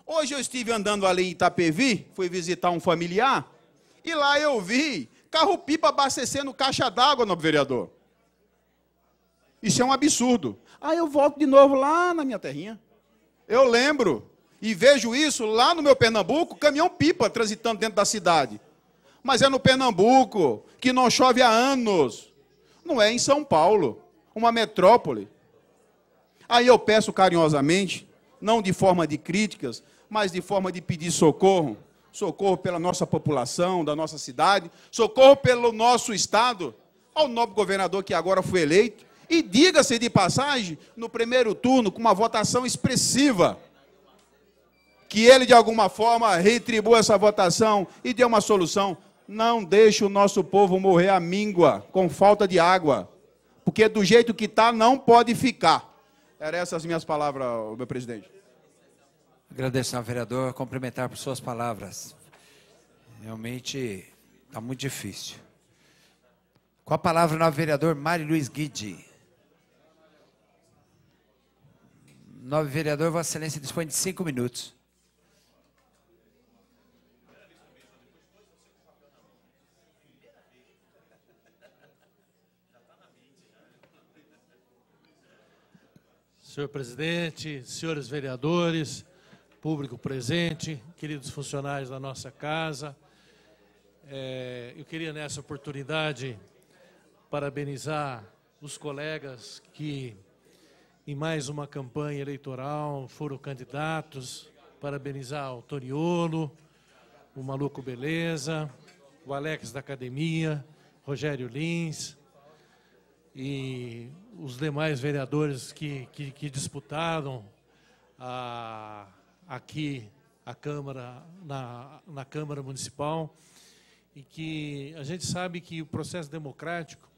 Hoje eu estive andando ali em Itapevi, fui visitar um familiar, e lá eu vi carro-pipa abastecendo caixa d'água, nobre vereador. Isso é um absurdo. Aí eu volto de novo lá na minha terrinha. Eu lembro e vejo isso lá no meu Pernambuco, caminhão-pipa transitando dentro da cidade. Mas é no Pernambuco, que não chove há anos. Não é em São Paulo, uma metrópole. Aí eu peço carinhosamente, não de forma de críticas, mas de forma de pedir socorro. Socorro pela nossa população, da nossa cidade, socorro pelo nosso Estado, ao novo governador que agora foi eleito. E diga-se de passagem, no primeiro turno, com uma votação expressiva, que ele de alguma forma retribua essa votação e dê uma solução não deixe o nosso povo morrer à míngua, com falta de água, porque do jeito que está, não pode ficar. Eram essas minhas palavras, meu presidente. Agradeço ao vereador, cumprimentar por suas palavras. Realmente está muito difícil. Com a palavra o novo vereador Mário Luiz Guidi. Novo vereador, Vossa Excelência dispõe de cinco minutos. Senhor presidente, senhores vereadores, público presente, queridos funcionários da nossa casa, é, eu queria nessa oportunidade parabenizar os colegas que, em mais uma campanha eleitoral, foram candidatos, parabenizar o Toriolo, o Maluco Beleza, o Alex da Academia, Rogério Lins e os demais vereadores que, que, que disputaram a, aqui a Câmara, na, na Câmara Municipal, e que a gente sabe que o processo democrático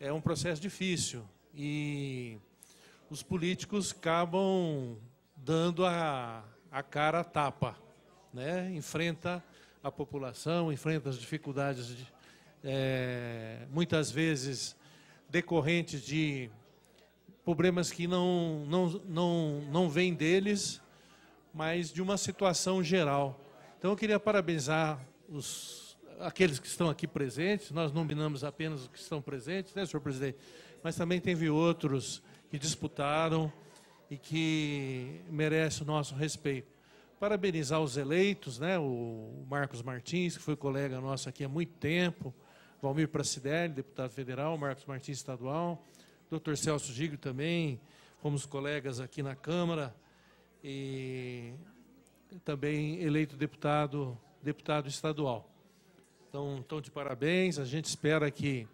é um processo difícil e os políticos acabam dando a, a cara a tapa, né? enfrenta a população, enfrenta as dificuldades, de, é, muitas vezes decorrentes de problemas que não, não, não, não vêm deles, mas de uma situação geral. Então eu queria parabenizar os, aqueles que estão aqui presentes, nós nominamos apenas os que estão presentes, né, senhor presidente? Mas também teve outros que disputaram e que merecem o nosso respeito. Parabenizar os eleitos, né, o Marcos Martins, que foi colega nosso aqui há muito tempo, Valmir Pracidelli, deputado federal, Marcos Martins estadual, Dr. Celso Giglio também, fomos colegas aqui na Câmara e também eleito deputado, deputado estadual. Então, estão de parabéns, a gente espera que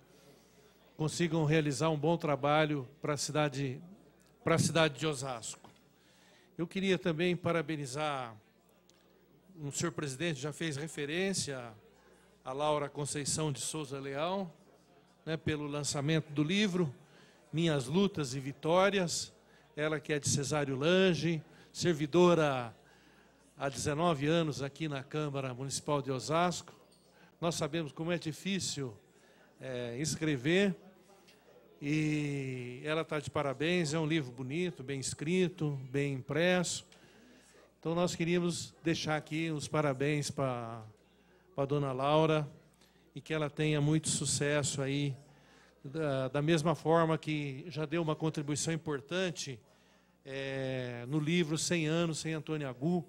consigam realizar um bom trabalho para a cidade, para a cidade de Osasco. Eu queria também parabenizar o senhor presidente já fez referência a Laura Conceição de Souza Leal, né, pelo lançamento do livro Minhas Lutas e Vitórias. Ela que é de Cesário Lange, servidora há 19 anos aqui na Câmara Municipal de Osasco. Nós sabemos como é difícil é, escrever e ela está de parabéns. É um livro bonito, bem escrito, bem impresso. Então nós queríamos deixar aqui os parabéns para para a dona Laura e que ela tenha muito sucesso aí, da, da mesma forma que já deu uma contribuição importante é, no livro 100 anos sem Antônio Agu,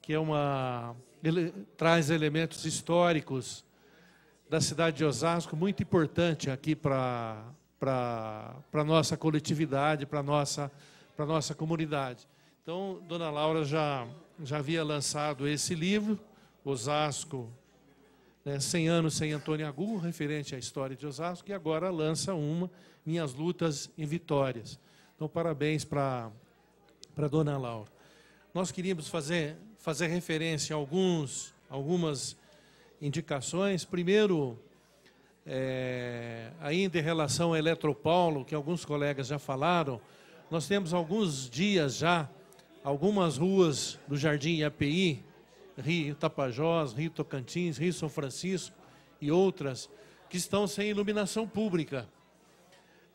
que é uma ele, traz elementos históricos da cidade de Osasco muito importante aqui para para nossa coletividade, para nossa para nossa comunidade. Então, Dona Laura já já havia lançado esse livro, Osasco né, 100 anos sem Antônio Agu, referente à história de Osasco, e agora lança uma, Minhas Lutas e Vitórias. Então, parabéns para a dona Laura. Nós queríamos fazer, fazer referência a alguns, algumas indicações. Primeiro, é, ainda em relação ao Eletropaulo, que alguns colegas já falaram, nós temos alguns dias já, algumas ruas do Jardim API Rio Tapajós, Rio Tocantins, Rio São Francisco e outras, que estão sem iluminação pública.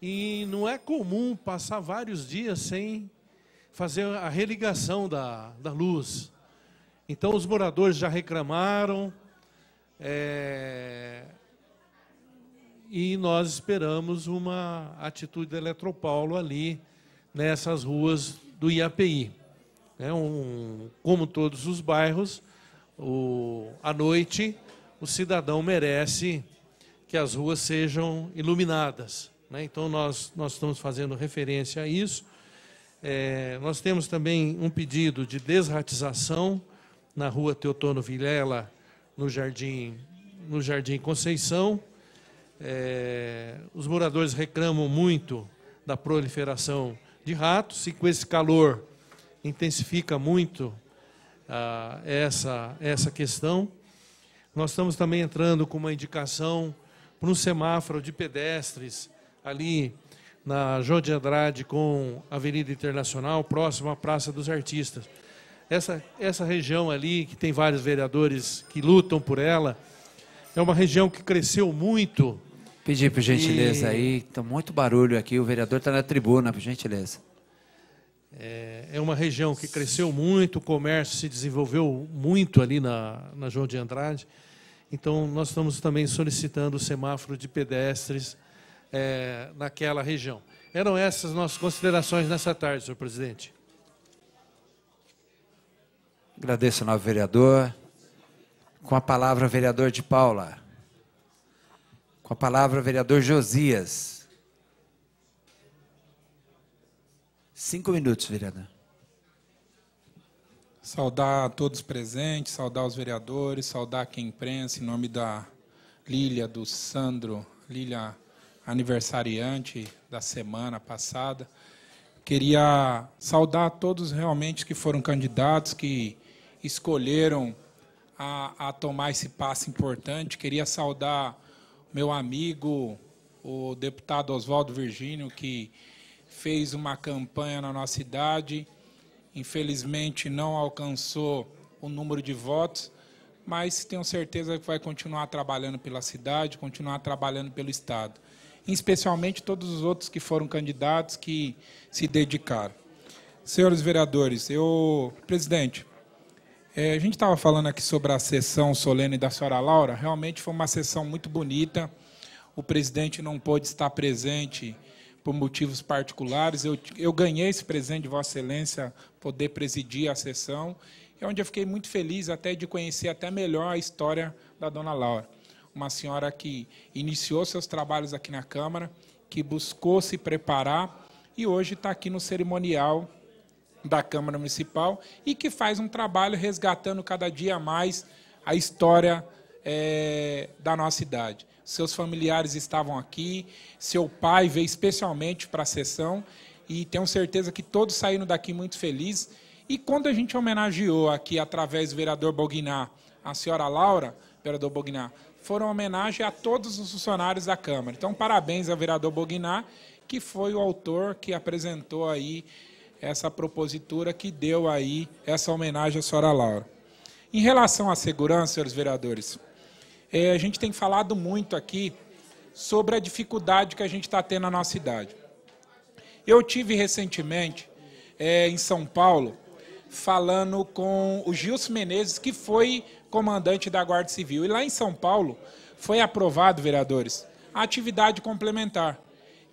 E não é comum passar vários dias sem fazer a religação da, da luz. Então, os moradores já reclamaram, é, e nós esperamos uma atitude da Eletropaulo ali, nessas ruas do IAPI. É um, como todos os bairros, o, à noite, o cidadão merece que as ruas sejam iluminadas. Né? Então, nós, nós estamos fazendo referência a isso. É, nós temos também um pedido de desratização na rua Teotono Vilela, no Jardim, no jardim Conceição. É, os moradores reclamam muito da proliferação de ratos, e com esse calor intensifica muito ah, essa, essa questão. Nós estamos também entrando com uma indicação para um semáforo de pedestres ali na João de Andrade com a Avenida Internacional, próximo à Praça dos Artistas. Essa, essa região ali, que tem vários vereadores que lutam por ela, é uma região que cresceu muito. Pedir por gentileza e... aí, está muito barulho aqui, o vereador está na tribuna, por gentileza. É, é uma região que cresceu muito, o comércio se desenvolveu muito ali na, na João de Andrade. Então, nós estamos também solicitando o semáforo de pedestres é, naquela região. Eram essas nossas considerações nessa tarde, senhor presidente. Agradeço ao novo vereador. Com a palavra, vereador de Paula. Com a palavra, vereador Josias. Cinco minutos, vereador. Saudar todos presentes, saudar os vereadores, saudar quem imprensa, em nome da Lília, do Sandro, Lília aniversariante da semana passada. Queria saudar todos realmente que foram candidatos, que escolheram a, a tomar esse passo importante. Queria saudar meu amigo, o deputado Oswaldo Virgínio, que fez uma campanha na nossa cidade, infelizmente não alcançou o número de votos, mas tenho certeza que vai continuar trabalhando pela cidade, continuar trabalhando pelo Estado. Especialmente todos os outros que foram candidatos que se dedicaram. Senhores vereadores, eu. Presidente, é, a gente estava falando aqui sobre a sessão solene da senhora Laura. Realmente foi uma sessão muito bonita. O presidente não pôde estar presente por motivos particulares. Eu, eu ganhei esse presente de Vossa Excelência poder presidir a sessão, é onde eu fiquei muito feliz até de conhecer até melhor a história da Dona Laura, uma senhora que iniciou seus trabalhos aqui na Câmara, que buscou se preparar e hoje está aqui no cerimonial da Câmara Municipal e que faz um trabalho resgatando cada dia mais a história é, da nossa cidade seus familiares estavam aqui, seu pai veio especialmente para a sessão e tenho certeza que todos saíram daqui muito felizes. E quando a gente homenageou aqui através do vereador Bognar, a senhora Laura, vereador Bognar, foram homenagem a todos os funcionários da Câmara. Então, parabéns ao vereador Bognar, que foi o autor que apresentou aí essa propositura que deu aí essa homenagem à senhora Laura. Em relação à segurança, senhores vereadores, é, a gente tem falado muito aqui sobre a dificuldade que a gente está tendo na nossa cidade. Eu tive recentemente é, em São Paulo falando com o Gilson Menezes, que foi comandante da Guarda Civil. E lá em São Paulo foi aprovado, vereadores, a atividade complementar,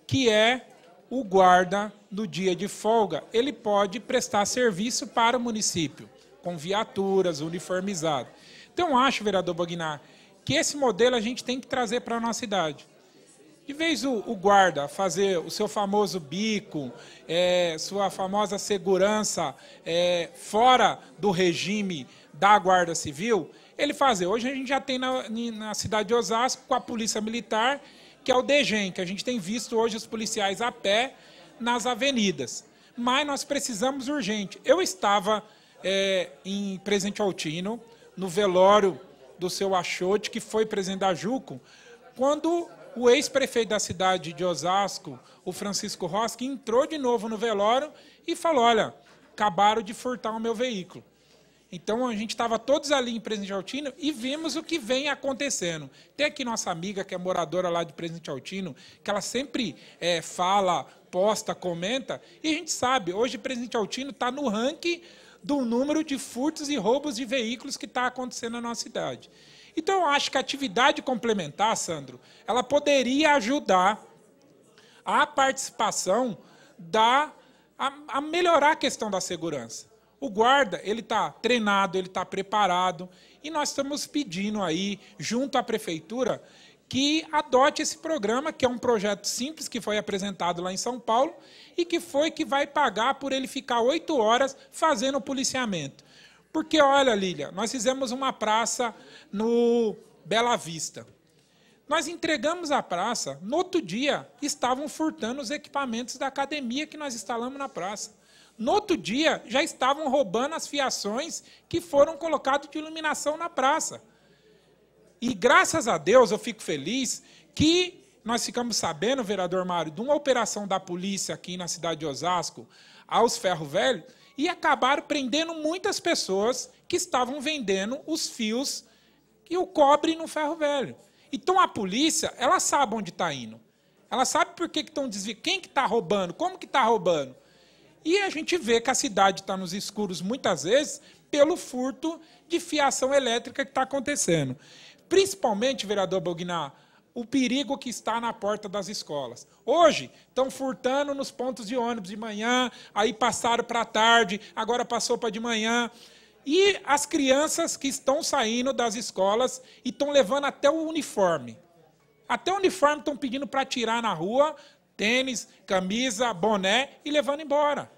que é o guarda no dia de folga, ele pode prestar serviço para o município, com viaturas, uniformizado. Então, acho, vereador Bagnar, que esse modelo a gente tem que trazer para a nossa idade. De vez o, o, guarda fazer o seu famoso bico, é, sua famosa segurança é, fora do regime da Guarda Civil, ele fazer. Hoje a gente já tem na, na cidade de Osasco com a Polícia Militar, que é o DGEM, que a gente tem visto hoje os policiais a pé nas avenidas. Mas nós precisamos urgente. Eu estava é, em Presidente Altino, no velório do seu Achote, que foi presidente da Juco, quando o ex-prefeito da cidade de Osasco, o Francisco Rosque, entrou de novo no velório e falou: Olha, acabaram de furtar o meu veículo. Então a gente estava todos ali em Presidente Altino e vimos o que vem acontecendo. Tem aqui nossa amiga que é moradora lá de Presidente Altino, que ela sempre é, fala, posta, comenta, e a gente sabe, hoje Presidente Altino está no ranking do número de furtos e roubos de veículos que está acontecendo na nossa cidade. Então, eu acho que a atividade complementar, Sandro, ela poderia ajudar a participação da a, a melhorar a questão da segurança. O guarda, ele está treinado, ele está preparado, e nós estamos pedindo aí, junto à prefeitura, que adote esse programa, que é um projeto simples que foi apresentado lá em São Paulo e que foi que vai pagar por ele ficar oito horas fazendo o policiamento. Porque, olha, Lília, nós fizemos uma praça no Bela Vista. Nós entregamos a praça, no outro dia estavam furtando os equipamentos da academia que nós instalamos na praça. No outro dia já estavam roubando as fiações que foram colocadas de iluminação na praça. E graças a Deus eu fico feliz que nós ficamos sabendo, vereador Mário, de uma operação da polícia aqui na cidade de Osasco, aos ferro velho, e acabaram prendendo muitas pessoas que estavam vendendo os fios e o cobre no ferro velho. Então a polícia, ela sabe onde está indo. Ela sabe por que estão que desviando, quem que está roubando, como que está roubando. E a gente vê que a cidade está nos escuros muitas vezes pelo furto de fiação elétrica que está acontecendo. Principalmente, vereador Bognar, o perigo que está na porta das escolas. Hoje, estão furtando nos pontos de ônibus de manhã, aí passaram para a tarde, agora passou para de manhã. E as crianças que estão saindo das escolas e estão levando até o uniforme. Até o uniforme estão pedindo para tirar na rua, tênis, camisa, boné e levando embora.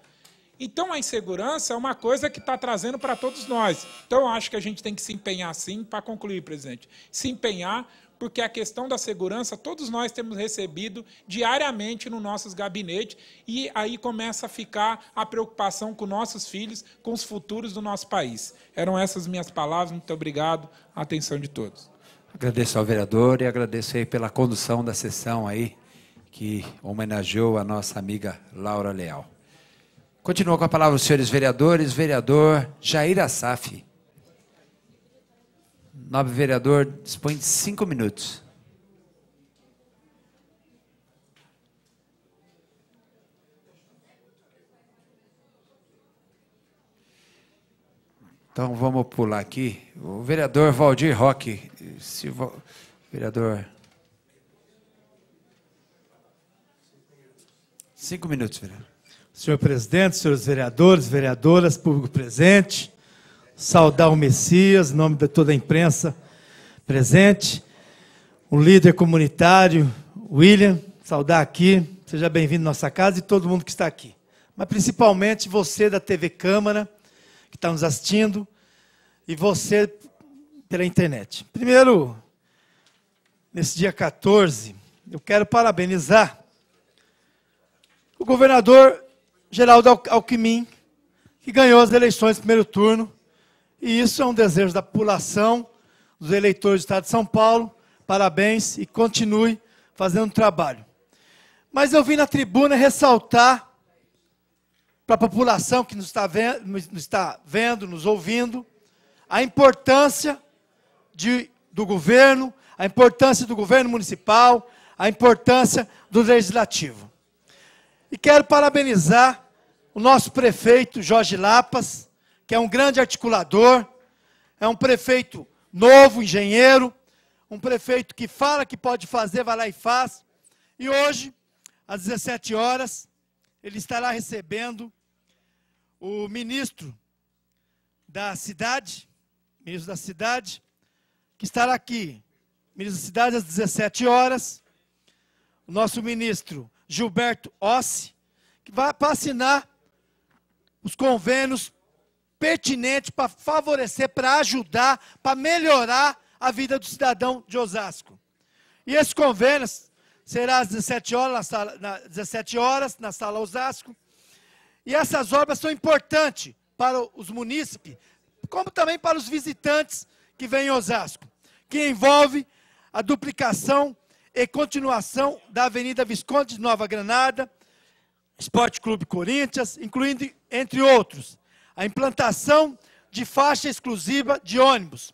Então a insegurança é uma coisa que está trazendo para todos nós. Então eu acho que a gente tem que se empenhar sim, para concluir, presidente, se empenhar porque a questão da segurança todos nós temos recebido diariamente nos nossos gabinetes, e aí começa a ficar a preocupação com nossos filhos, com os futuros do nosso país. Eram essas minhas palavras, muito obrigado, a atenção de todos. Agradeço ao vereador e agradeço aí pela condução da sessão aí, que homenageou a nossa amiga Laura Leal. Continua com a palavra os senhores vereadores. Vereador Jair Assaf. Nobre vereador, dispõe de cinco minutos. Então vamos pular aqui. O vereador Valdir Roque. Se vo... Vereador. Cinco minutos, vereador. Senhor presidente, senhores vereadores, vereadoras, público presente, saudar o Messias, em nome de toda a imprensa presente, o líder comunitário, William, saudar aqui, seja bem-vindo à nossa casa e todo mundo que está aqui. Mas principalmente você da TV Câmara, que está nos assistindo, e você pela internet. Primeiro, nesse dia 14, eu quero parabenizar o governador Geraldo Alckmin, que ganhou as eleições no primeiro turno e isso é um desejo da população, dos eleitores do Estado de São Paulo. Parabéns e continue fazendo o trabalho. Mas eu vim na tribuna ressaltar para a população que nos está, vendo, nos está vendo, nos ouvindo, a importância de, do governo, a importância do governo municipal, a importância do legislativo. E quero parabenizar o nosso prefeito Jorge Lapas, que é um grande articulador, é um prefeito novo, engenheiro, um prefeito que fala que pode fazer, vai lá e faz. E hoje, às 17 horas, ele estará recebendo o ministro da cidade, ministro da cidade, que estará aqui, ministro da cidade, às 17 horas, o nosso ministro Gilberto Ossi, que vai para assinar os convênios pertinente para favorecer, para ajudar, para melhorar a vida do cidadão de Osasco. E esse convênio será às 17 horas na sala, na, 17 horas, na sala Osasco. E essas obras são importantes para os munícipes, como também para os visitantes que vêm em Osasco, que envolve a duplicação e continuação da Avenida Visconde de Nova Granada, Esporte Clube Corinthians, incluindo, entre outros, a implantação de faixa exclusiva de ônibus,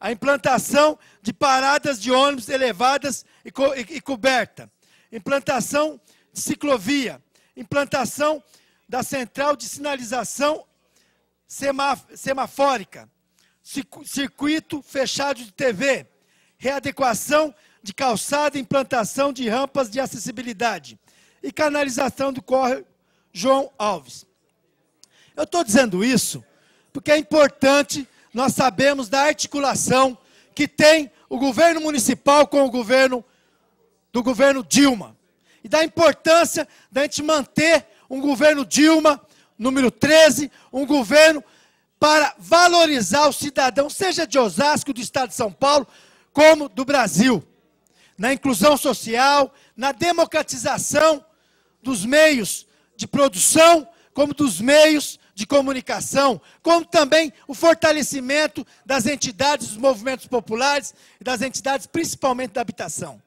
a implantação de paradas de ônibus elevadas e, co e coberta, implantação de ciclovia, implantação da central de sinalização semaf semafórica, circuito fechado de TV, readequação de calçada e implantação de rampas de acessibilidade e canalização do córrego João Alves. Eu estou dizendo isso porque é importante nós sabemos da articulação que tem o governo municipal com o governo do governo Dilma e da importância da gente manter um governo Dilma número 13, um governo para valorizar o cidadão, seja de Osasco, do estado de São Paulo, como do Brasil, na inclusão social, na democratização dos meios de produção, como dos meios de comunicação, como também o fortalecimento das entidades dos movimentos populares e das entidades principalmente da habitação.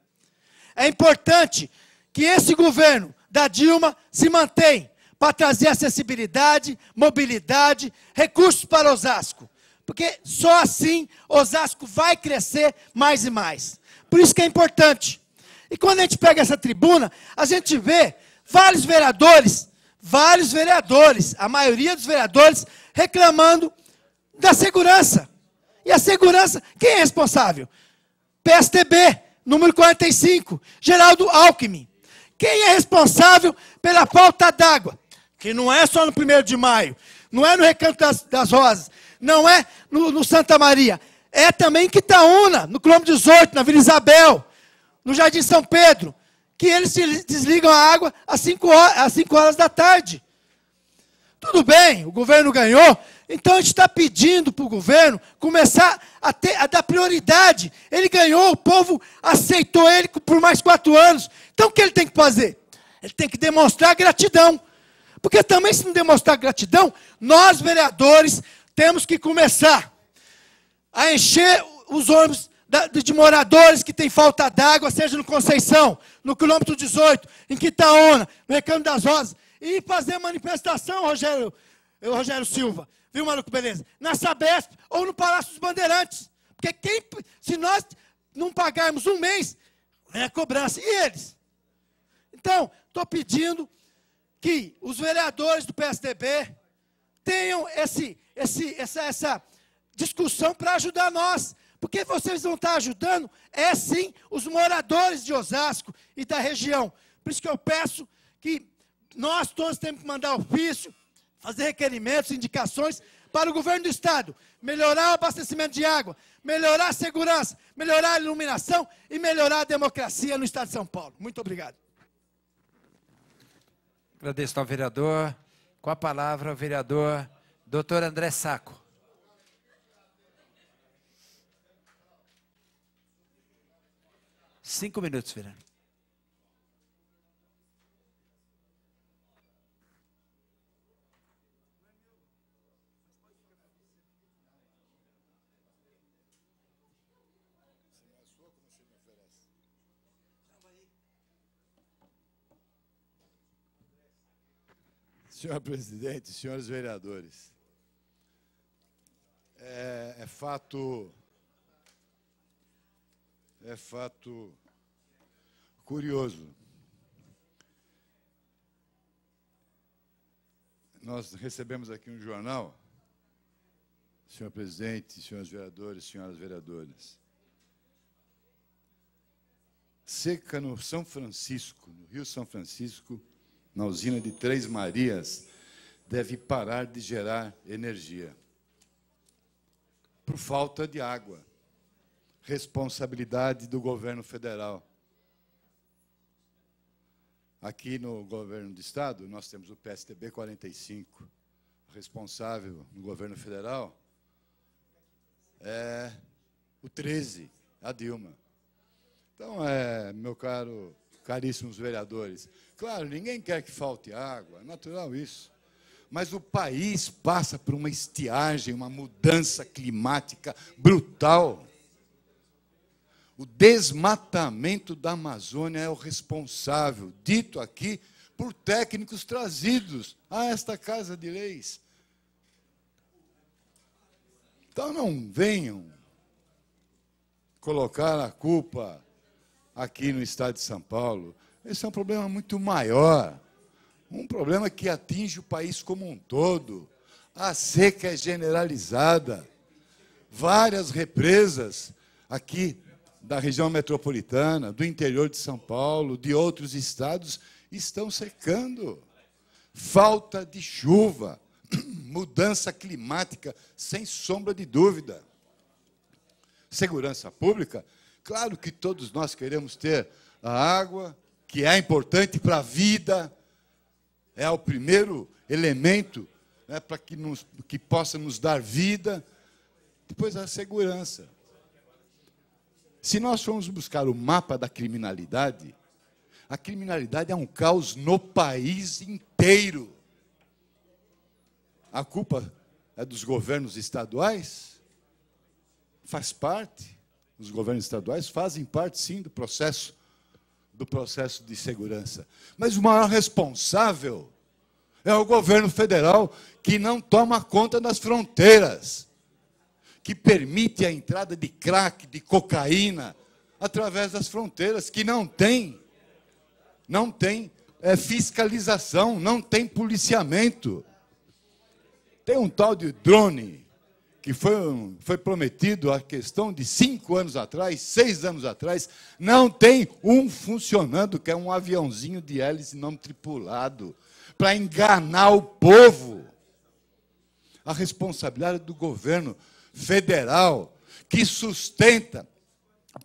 É importante que esse governo da Dilma se mantenha para trazer acessibilidade, mobilidade, recursos para Osasco. Porque só assim Osasco vai crescer mais e mais. Por isso que é importante. E quando a gente pega essa tribuna, a gente vê vários vereadores vários vereadores, a maioria dos vereadores, reclamando da segurança. E a segurança, quem é responsável? PSTB, número 45, Geraldo Alckmin. Quem é responsável pela pauta d'água? Que não é só no 1 de maio, não é no Recanto das, das Rosas, não é no, no, Santa Maria. É também em Quitaúna, no quilômetro 18, na Vila Isabel, no Jardim São Pedro que eles desligam a água às 5 horas, horas da tarde. Tudo bem, o governo ganhou, então a gente está pedindo para o governo começar a, ter, a dar prioridade. Ele ganhou, o povo aceitou ele por mais quatro anos. Então o que ele tem que fazer? Ele tem que demonstrar gratidão. Porque também, se não demonstrar gratidão, nós, vereadores, temos que começar a encher os ônibus de moradores que têm falta d'água, seja no Conceição, no quilômetro 18, em Quitaona, no Recanto das Rosas, e fazer manifestação, Rogério, eu, Rogério Silva, viu, maluco, beleza? Na Sabesp ou no Palácio dos Bandeirantes. Porque quem, se nós não pagarmos um mês, é cobrança. E eles? Então, estou pedindo que os vereadores do PSDB tenham esse, esse, essa, essa discussão para ajudar nós. Porque vocês vão estar tá ajudando, é sim, os moradores de Osasco e da região. Por isso que eu peço que nós todos temos que mandar ofício, fazer requerimentos, indicações para o governo do Estado. Melhorar o abastecimento de água, melhorar a segurança, melhorar a iluminação e melhorar a democracia no Estado de São Paulo. Muito obrigado. Agradeço ao vereador. Com a palavra, o vereador doutor André Saco. Cinco minutos, Virano. Senhor presidente, senhores vereadores, é, é fato é fato curioso. Nós recebemos aqui um jornal, senhor presidente, senhores vereadores, senhoras vereadoras. Seca no São Francisco, no Rio São Francisco, na usina de Três Marias, deve parar de gerar energia por falta de água responsabilidade do governo federal. Aqui no governo do Estado, nós temos o PSTB 45, responsável no governo federal é o 13, a Dilma. Então, é, meu caro, caríssimos vereadores, claro, ninguém quer que falte água, é natural isso. Mas o país passa por uma estiagem, uma mudança climática brutal. O desmatamento da Amazônia é o responsável, dito aqui por técnicos trazidos a esta Casa de Leis. Então não venham colocar a culpa aqui no Estado de São Paulo. Esse é um problema muito maior, um problema que atinge o país como um todo. A seca é generalizada, várias represas aqui da região metropolitana, do interior de São Paulo, de outros estados, estão secando. Falta de chuva, mudança climática, sem sombra de dúvida. Segurança pública, claro que todos nós queremos ter a água, que é importante para a vida, é o primeiro elemento né, para que, que possa nos dar vida. Depois a segurança se nós formos buscar o mapa da criminalidade, a criminalidade é um caos no país inteiro. A culpa é dos governos estaduais? Faz parte. Os governos estaduais fazem parte, sim, do processo do processo de segurança. Mas o maior responsável é o governo federal que não toma conta das fronteiras que permite a entrada de crack, de cocaína, através das fronteiras, que não tem, não tem é, fiscalização, não tem policiamento. Tem um tal de drone, que foi, foi prometido a questão de cinco anos atrás, seis anos atrás, não tem um funcionando, que é um aviãozinho de hélice não tripulado, para enganar o povo a responsabilidade do governo federal que sustenta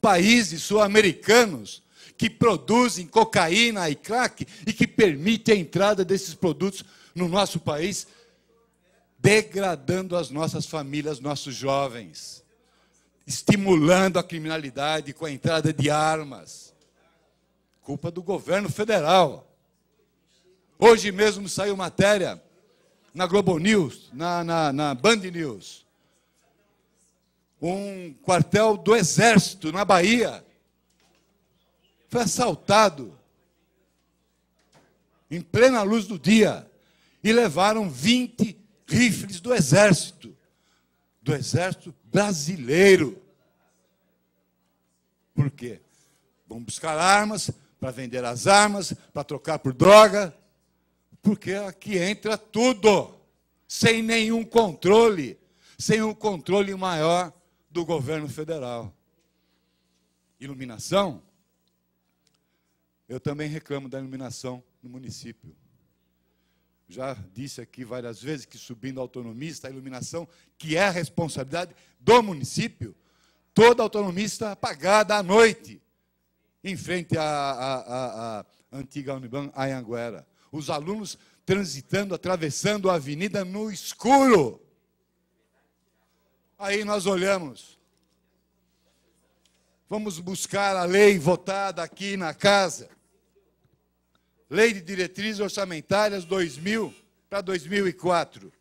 países sul-americanos que produzem cocaína e crack e que permite a entrada desses produtos no nosso país, degradando as nossas famílias, nossos jovens, estimulando a criminalidade com a entrada de armas. Culpa do governo federal. Hoje mesmo saiu matéria na Globo News, na, na, na Band News. Um quartel do Exército, na Bahia. Foi assaltado. Em plena luz do dia. E levaram 20 rifles do Exército. Do Exército brasileiro. Por quê? Vão buscar armas para vender as armas, para trocar por droga, porque aqui entra tudo, sem nenhum controle, sem um controle maior do governo federal. Iluminação? Eu também reclamo da iluminação no município. Já disse aqui várias vezes que subindo a autonomista, a iluminação, que é a responsabilidade do município, toda autonomista apagada à noite, em frente à, à, à, à antiga Uniban, Anhanguera os alunos transitando, atravessando a avenida no escuro. Aí nós olhamos. Vamos buscar a lei votada aqui na casa. Lei de Diretrizes Orçamentárias 2000 para 2004.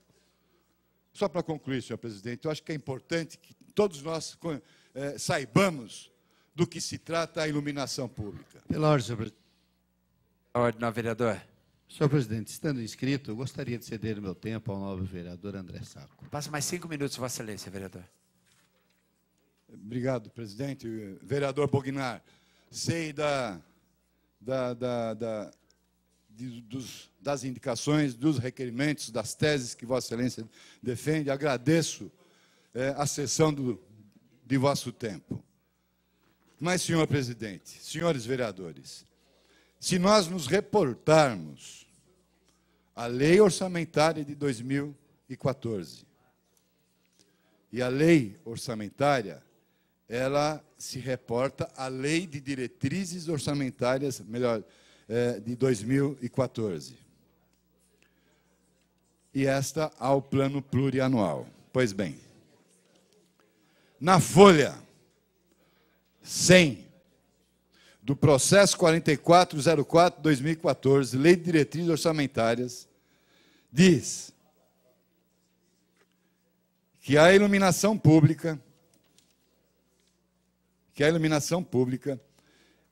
Só para concluir, senhor presidente, eu acho que é importante que todos nós é, saibamos do que se trata a iluminação pública. Pela ordem, senhor presidente. A ordem, não, vereador. Senhor presidente, estando inscrito, gostaria de ceder o meu tempo ao novo vereador André Saco. Passa mais cinco minutos, Vossa Excelência, vereador. Obrigado, presidente. Vereador Bognar, sei da, da, da, da de, dos, das indicações, dos requerimentos, das teses que Vossa Excelência defende. Agradeço é, a cessão do, de vosso tempo. Mas, senhor presidente, senhores vereadores, se nós nos reportarmos a lei orçamentária de 2014. E a lei orçamentária, ela se reporta à lei de diretrizes orçamentárias, melhor, é, de 2014. E esta ao plano plurianual. Pois bem, na folha 100 do processo 4404-2014, Lei de Diretrizes Orçamentárias, diz que a iluminação pública, que a iluminação pública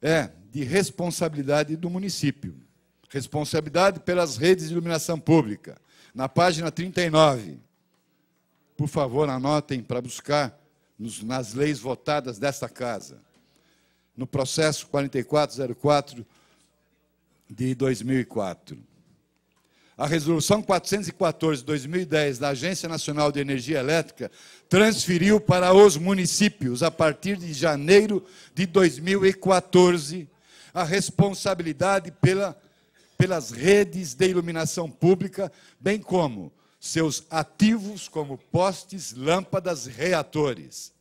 é de responsabilidade do município. Responsabilidade pelas redes de iluminação pública. Na página 39. Por favor, anotem para buscar nos, nas leis votadas desta casa. No processo 4404 de 2004 a resolução 414 de 2010 da Agência Nacional de Energia Elétrica transferiu para os municípios, a partir de janeiro de 2014, a responsabilidade pela, pelas redes de iluminação pública, bem como seus ativos, como postes, lâmpadas, reatores,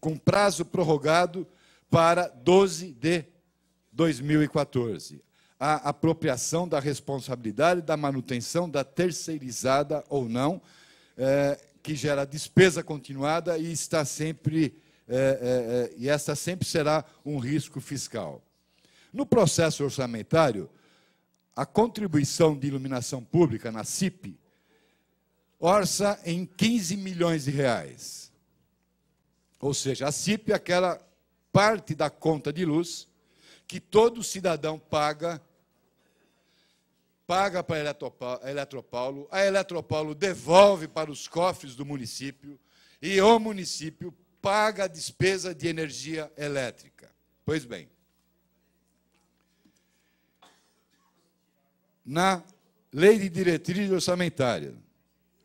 com prazo prorrogado para 12 de 2014 a apropriação da responsabilidade da manutenção da terceirizada ou não, é, que gera despesa continuada e está sempre é, é, é e esta sempre será um risco fiscal. No processo orçamentário, a contribuição de iluminação pública na CIP orça em 15 milhões de reais. Ou seja, a CIP é aquela parte da conta de luz que todo cidadão paga paga para a Eletropaulo, a Eletropaulo devolve para os cofres do município e o município paga a despesa de energia elétrica. Pois bem, na lei de diretriz orçamentária,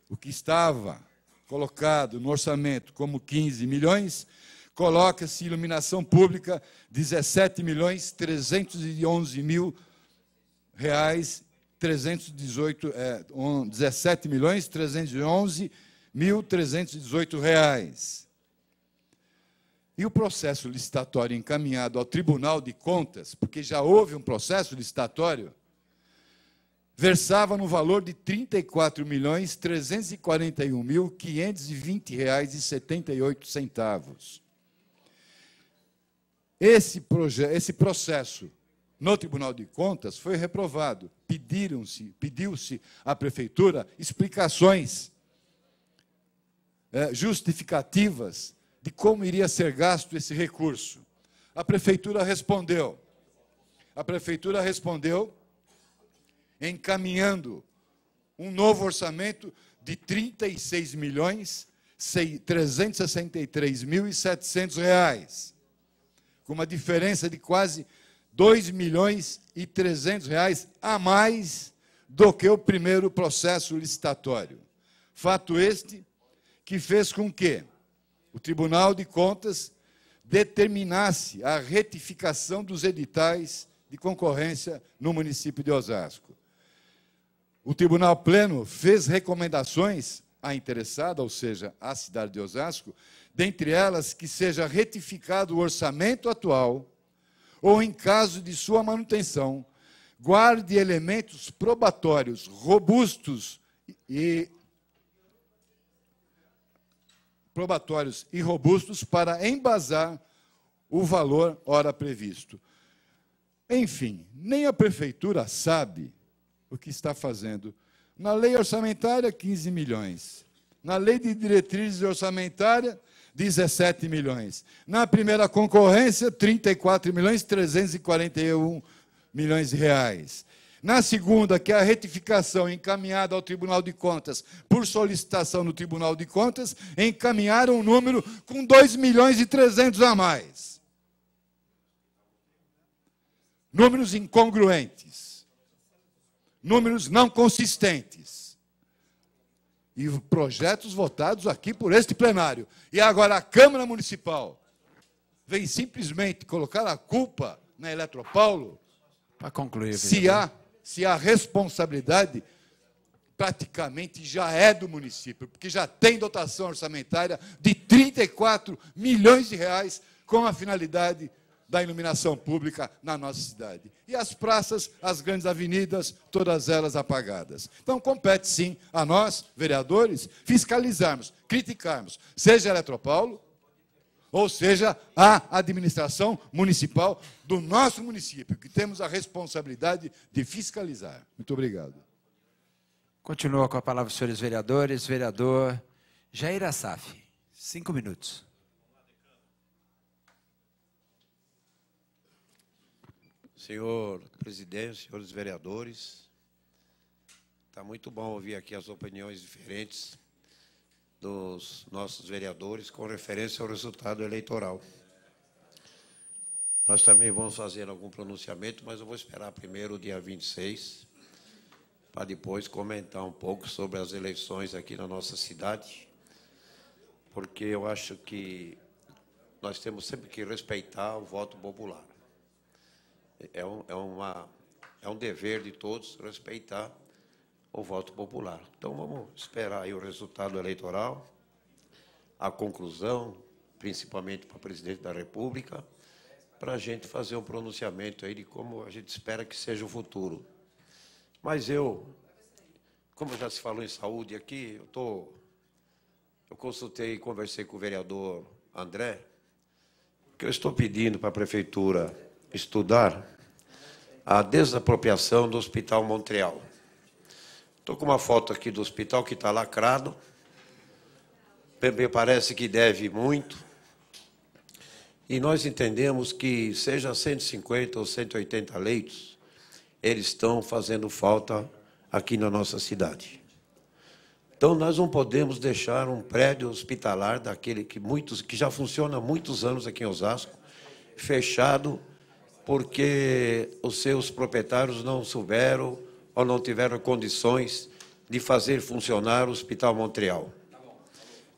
o que estava colocado no orçamento como 15 milhões, coloca-se iluminação pública 17 milhões 311 mil reais 318, é, 17 milhões 311 mil 318 reais. E o processo licitatório encaminhado ao Tribunal de Contas, porque já houve um processo licitatório, versava no valor de 34 milhões 341 mil 520 reais e 78 centavos. Esse, esse processo no Tribunal de Contas foi reprovado. Pediram-se, pediu-se à prefeitura explicações é, justificativas de como iria ser gasto esse recurso. A prefeitura respondeu. A prefeitura respondeu encaminhando um novo orçamento de 36 milhões 363.700 reais, com uma diferença de quase 2 milhões e 300 reais a mais do que o primeiro processo licitatório. Fato este que fez com que o Tribunal de Contas determinasse a retificação dos editais de concorrência no município de Osasco. O Tribunal Pleno fez recomendações à interessada, ou seja, à cidade de Osasco, dentre elas que seja retificado o orçamento atual ou em caso de sua manutenção, guarde elementos probatórios robustos e probatórios e robustos para embasar o valor hora previsto. Enfim, nem a prefeitura sabe o que está fazendo. Na lei orçamentária, 15 milhões. Na lei de diretrizes orçamentárias, 17 milhões. Na primeira concorrência, 34 milhões 341 milhões de reais. Na segunda, que é a retificação encaminhada ao Tribunal de Contas por solicitação do Tribunal de Contas, encaminharam o um número com 2 milhões e 300 a mais. Números incongruentes. Números não consistentes e projetos votados aqui por este plenário. E agora a Câmara Municipal vem simplesmente colocar a culpa na Eletropaulo. Para concluir, se há, se há responsabilidade, praticamente já é do município, porque já tem dotação orçamentária de 34 milhões de reais com a finalidade da iluminação pública na nossa cidade. E as praças, as grandes avenidas, todas elas apagadas. Então, compete sim a nós, vereadores, fiscalizarmos, criticarmos, seja a Eletropaulo, ou seja, a administração municipal do nosso município, que temos a responsabilidade de fiscalizar. Muito obrigado. Continua com a palavra os senhores vereadores. Vereador Jair Assaf, cinco minutos. Senhor presidente, senhores vereadores, está muito bom ouvir aqui as opiniões diferentes dos nossos vereadores com referência ao resultado eleitoral. Nós também vamos fazer algum pronunciamento, mas eu vou esperar primeiro o dia 26, para depois comentar um pouco sobre as eleições aqui na nossa cidade, porque eu acho que nós temos sempre que respeitar o voto popular é, um, é, uma, é um dever de todos respeitar o voto popular. Então vamos esperar aí o resultado eleitoral, a conclusão, principalmente para o presidente da República, para a gente fazer um pronunciamento aí de como a gente espera que seja o futuro. Mas eu, como já se falou em saúde aqui, eu tô, eu consultei e conversei com o vereador André, que eu estou pedindo para a prefeitura estudar a desapropriação do Hospital Montreal. Estou com uma foto aqui do hospital que está lacrado. Me parece que deve muito. E nós entendemos que, seja 150 ou 180 leitos, eles estão fazendo falta aqui na nossa cidade. Então, nós não podemos deixar um prédio hospitalar daquele que, muitos, que já funciona há muitos anos aqui em Osasco, fechado porque os seus proprietários não souberam ou não tiveram condições de fazer funcionar o Hospital Montreal.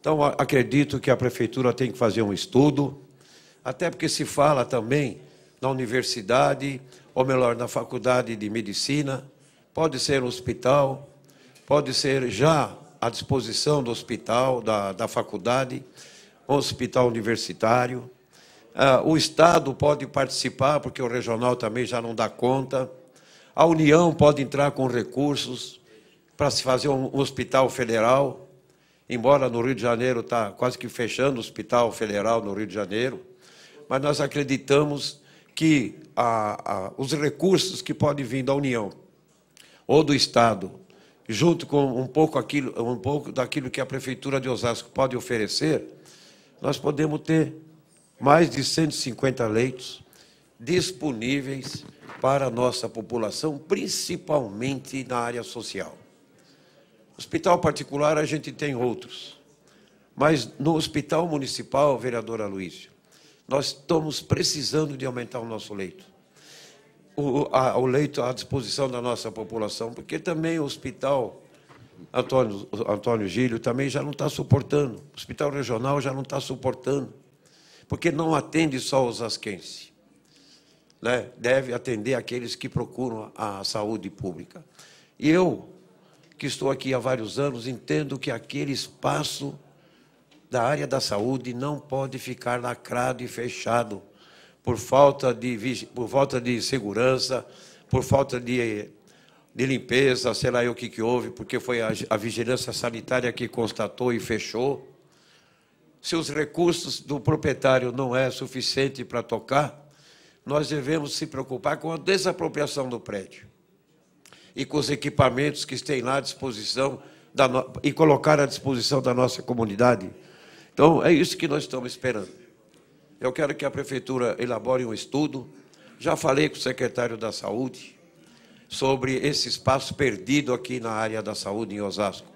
Então, acredito que a prefeitura tem que fazer um estudo, até porque se fala também na universidade, ou melhor, na faculdade de medicina, pode ser um hospital, pode ser já à disposição do hospital, da, da faculdade, um hospital universitário. Ah, o Estado pode participar, porque o regional também já não dá conta. A União pode entrar com recursos para se fazer um hospital federal, embora no Rio de Janeiro está quase que fechando o hospital federal no Rio de Janeiro, mas nós acreditamos que a, a, os recursos que podem vir da União ou do Estado, junto com um pouco, aquilo, um pouco daquilo que a Prefeitura de Osasco pode oferecer, nós podemos ter mais de 150 leitos disponíveis para a nossa população, principalmente na área social. Hospital particular, a gente tem outros. Mas no hospital municipal, vereadora Luísio, nós estamos precisando de aumentar o nosso leito. O, a, o, leito à disposição da nossa população, porque também o hospital Antônio, Antônio Gílio também já não está suportando, o hospital regional já não está suportando porque não atende só os asquenses. Né? Deve atender aqueles que procuram a saúde pública. E eu, que estou aqui há vários anos, entendo que aquele espaço da área da saúde não pode ficar lacrado e fechado por falta de, por falta de segurança, por falta de, de limpeza, sei lá o que, que houve, porque foi a, a vigilância sanitária que constatou e fechou se os recursos do proprietário não é suficiente para tocar, nós devemos se preocupar com a desapropriação do prédio e com os equipamentos que estão lá à disposição da no... e colocar à disposição da nossa comunidade. Então, é isso que nós estamos esperando. Eu quero que a prefeitura elabore um estudo. Já falei com o secretário da Saúde sobre esse espaço perdido aqui na área da saúde em Osasco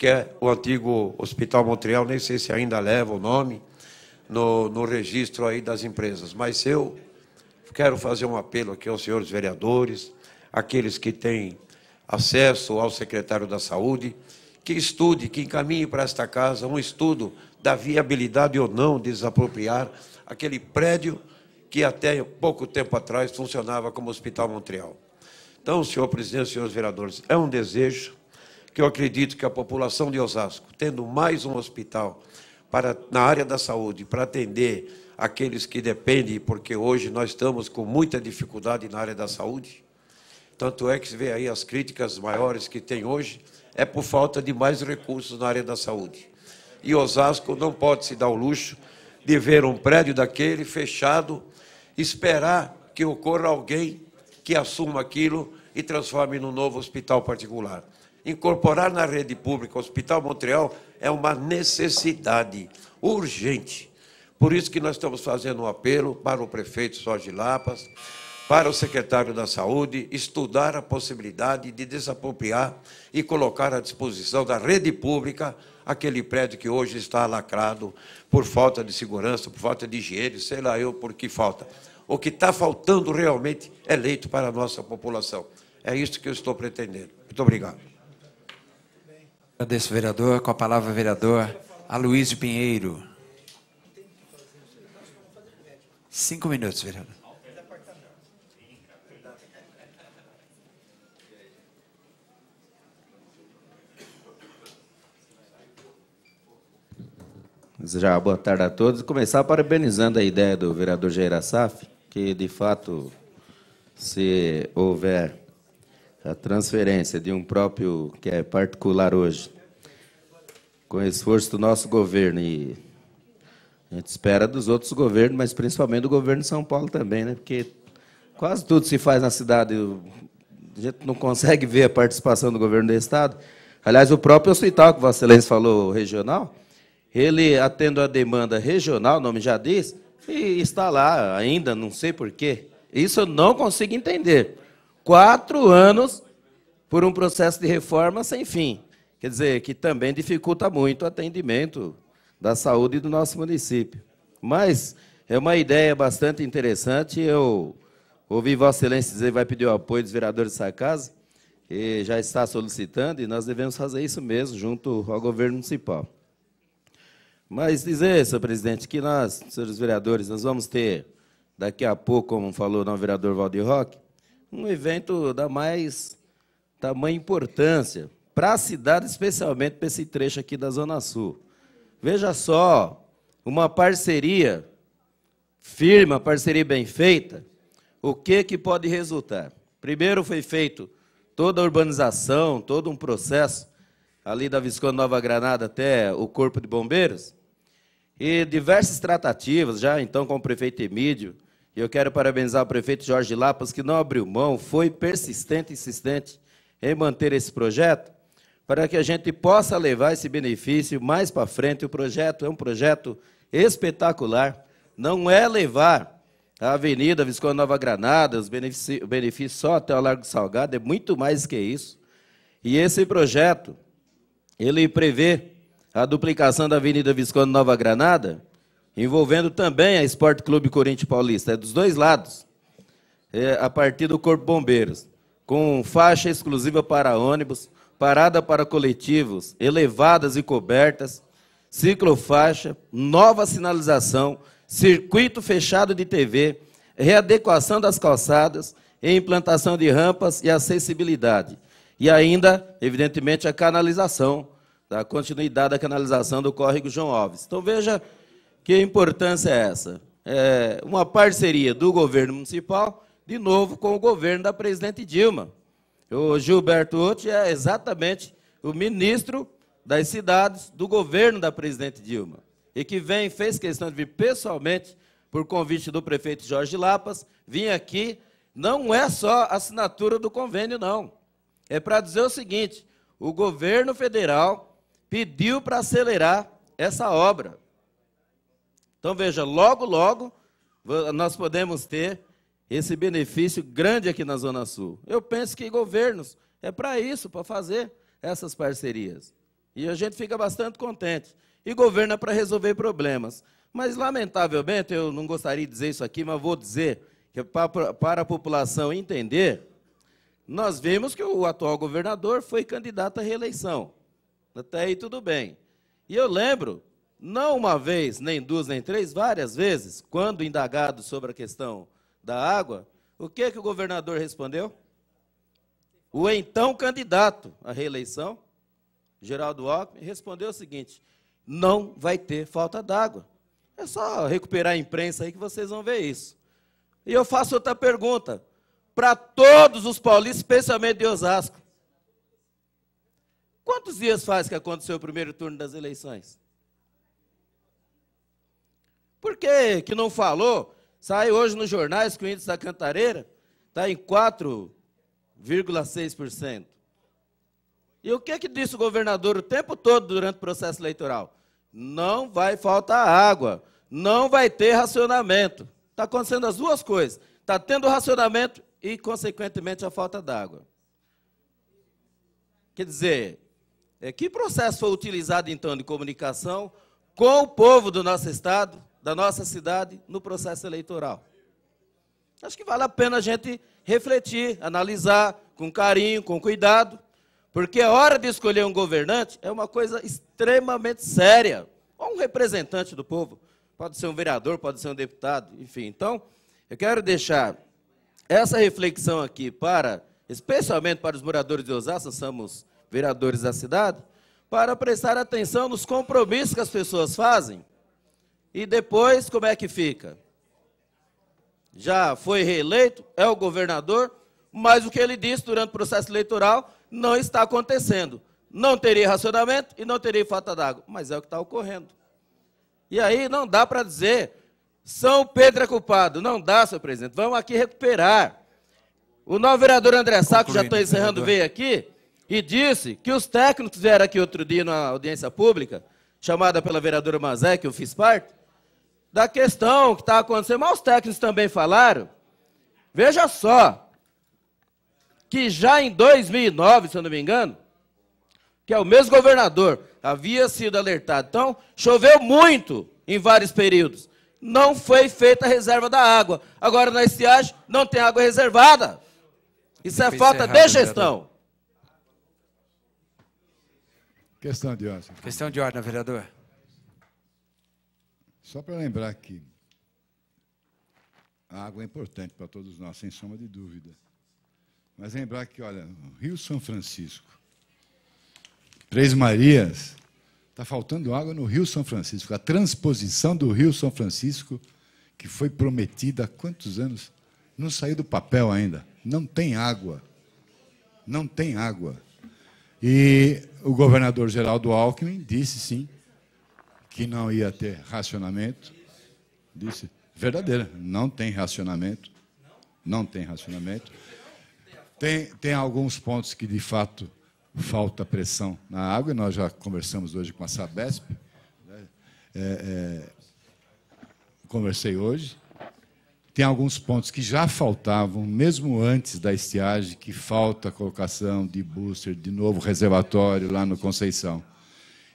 que é o antigo Hospital Montreal, nem sei se ainda leva o nome no, no registro aí das empresas. Mas eu quero fazer um apelo aqui aos senhores vereadores, aqueles que têm acesso ao secretário da Saúde, que estude, que encaminhe para esta casa um estudo da viabilidade ou não de desapropriar aquele prédio que até pouco tempo atrás funcionava como Hospital Montreal. Então, senhor presidente, senhores vereadores, é um desejo que eu acredito que a população de Osasco, tendo mais um hospital para, na área da saúde para atender aqueles que dependem, porque hoje nós estamos com muita dificuldade na área da saúde, tanto é que se vê aí as críticas maiores que tem hoje, é por falta de mais recursos na área da saúde. E Osasco não pode se dar o luxo de ver um prédio daquele fechado, esperar que ocorra alguém que assuma aquilo e transforme num novo hospital particular incorporar na rede pública o Hospital Montreal é uma necessidade urgente. Por isso que nós estamos fazendo um apelo para o prefeito Jorge Lapas, para o secretário da Saúde, estudar a possibilidade de desapropriar e colocar à disposição da rede pública aquele prédio que hoje está lacrado por falta de segurança, por falta de higiene, sei lá eu por que falta. O que está faltando realmente é leito para a nossa população. É isso que eu estou pretendendo. Muito obrigado. Agradeço, vereador. Com a palavra, vereador Aloysio Pinheiro. Cinco minutos, vereador. Já boa tarde a todos. Começar parabenizando a ideia do vereador Jair que de fato, se houver a transferência de um próprio que é particular hoje, com o esforço do nosso governo e a gente espera dos outros governos, mas principalmente do governo de São Paulo também, né? Porque quase tudo se faz na cidade, a gente não consegue ver a participação do governo do estado. Aliás, o próprio hospital que Vossa Excelência falou regional, ele atendo a demanda regional, o nome já diz, e está lá ainda, não sei porquê. Isso eu não consigo entender quatro anos por um processo de reforma sem fim. Quer dizer, que também dificulta muito o atendimento da saúde do nosso município. Mas é uma ideia bastante interessante. Eu ouvi Vossa Excelência dizer que vai pedir o apoio dos vereadores dessa casa, e já está solicitando, e nós devemos fazer isso mesmo junto ao governo municipal. Mas dizer, senhor presidente, que nós, senhores vereadores, nós vamos ter, daqui a pouco, como falou o vereador Valdir Roque, um evento da mais tamanha importância para a cidade, especialmente para esse trecho aqui da Zona Sul. Veja só, uma parceria firme, uma parceria bem feita, o que, que pode resultar? Primeiro foi feito toda a urbanização, todo um processo ali da Visconde Nova Granada até o Corpo de Bombeiros, e diversas tratativas, já então com o prefeito Emílio, e eu quero parabenizar o prefeito Jorge Lapas, que não abriu mão, foi persistente, insistente em manter esse projeto, para que a gente possa levar esse benefício mais para frente. O projeto é um projeto espetacular, não é levar a Avenida Visconde Nova Granada, os benefício só até o Largo Salgado, é muito mais que isso. E esse projeto, ele prevê a duplicação da Avenida Visconde Nova Granada, envolvendo também a Esporte Clube Corinthians Paulista, é dos dois lados, é, a partir do Corpo Bombeiros, com faixa exclusiva para ônibus, parada para coletivos, elevadas e cobertas, ciclofaixa, nova sinalização, circuito fechado de TV, readequação das calçadas, implantação de rampas e acessibilidade. E ainda, evidentemente, a canalização, a continuidade da canalização do córrego João Alves. Então veja que importância é essa? É uma parceria do governo municipal, de novo, com o governo da presidente Dilma. O Gilberto Utti é exatamente o ministro das cidades do governo da presidente Dilma, e que vem, fez questão de vir pessoalmente, por convite do prefeito Jorge Lapas, vim aqui, não é só assinatura do convênio, não. É para dizer o seguinte, o governo federal pediu para acelerar essa obra. Então veja, logo, logo, nós podemos ter esse benefício grande aqui na Zona Sul. Eu penso que governos é para isso, para fazer essas parcerias. E a gente fica bastante contente. E governo é para resolver problemas. Mas, lamentavelmente, eu não gostaria de dizer isso aqui, mas vou dizer que é para a população entender, nós vimos que o atual governador foi candidato à reeleição. Até aí tudo bem. E eu lembro não uma vez, nem duas, nem três, várias vezes, quando indagado sobre a questão da água, o que, que o governador respondeu? O então candidato à reeleição, Geraldo Alckmin, respondeu o seguinte: não vai ter falta d'água. É só recuperar a imprensa aí que vocês vão ver isso. E eu faço outra pergunta para todos os paulistas, especialmente de Osasco. Quantos dias faz que aconteceu o primeiro turno das eleições? Por que que não falou? Sai hoje nos jornais que o índice da Cantareira está em 4,6%. E o que que disse o governador o tempo todo durante o processo eleitoral? Não vai faltar água, não vai ter racionamento. Está acontecendo as duas coisas. Está tendo racionamento e, consequentemente, a falta d'água. Quer dizer, é, que processo foi utilizado, então, de comunicação com o povo do nosso Estado da nossa cidade no processo eleitoral. Acho que vale a pena a gente refletir, analisar com carinho, com cuidado, porque a hora de escolher um governante é uma coisa extremamente séria. Ou um representante do povo, pode ser um vereador, pode ser um deputado, enfim. Então, eu quero deixar essa reflexão aqui para, especialmente para os moradores de Osasco, somos vereadores da cidade, para prestar atenção nos compromissos que as pessoas fazem e depois, como é que fica? Já foi reeleito, é o governador, mas o que ele disse durante o processo eleitoral não está acontecendo. Não teria racionamento e não teria falta d'água, mas é o que está ocorrendo. E aí não dá para dizer, São Pedro é culpado. Não dá, senhor presidente. Vamos aqui recuperar. O novo vereador André Saco, já estou encerrando, veio aqui e disse que os técnicos vieram aqui outro dia na audiência pública, chamada pela vereadora Mazé, que eu fiz parte, da questão que está acontecendo, mas os técnicos também falaram. Veja só, que já em 2009, se eu não me engano, que é o mesmo governador, havia sido alertado. Então, choveu muito em vários períodos. Não foi feita a reserva da água. Agora, na estiagem, não tem água reservada. Isso é falta de né, gestão. Vereador. Questão de ordem. Questão de ordem, vereador. Só para lembrar que a água é importante para todos nós, sem sombra de dúvida. Mas lembrar que, olha, Rio São Francisco, Três Marias, está faltando água no Rio São Francisco. A transposição do Rio São Francisco, que foi prometida há quantos anos, não saiu do papel ainda. Não tem água. Não tem água. E o governador Geraldo Alckmin disse sim que não ia ter racionamento. Disse, verdadeira, não tem racionamento. Não tem racionamento. Tem, tem alguns pontos que, de fato, falta pressão na água, e nós já conversamos hoje com a Sabesp. Né? É, é, conversei hoje. Tem alguns pontos que já faltavam, mesmo antes da estiagem, que falta a colocação de booster, de novo reservatório lá no Conceição.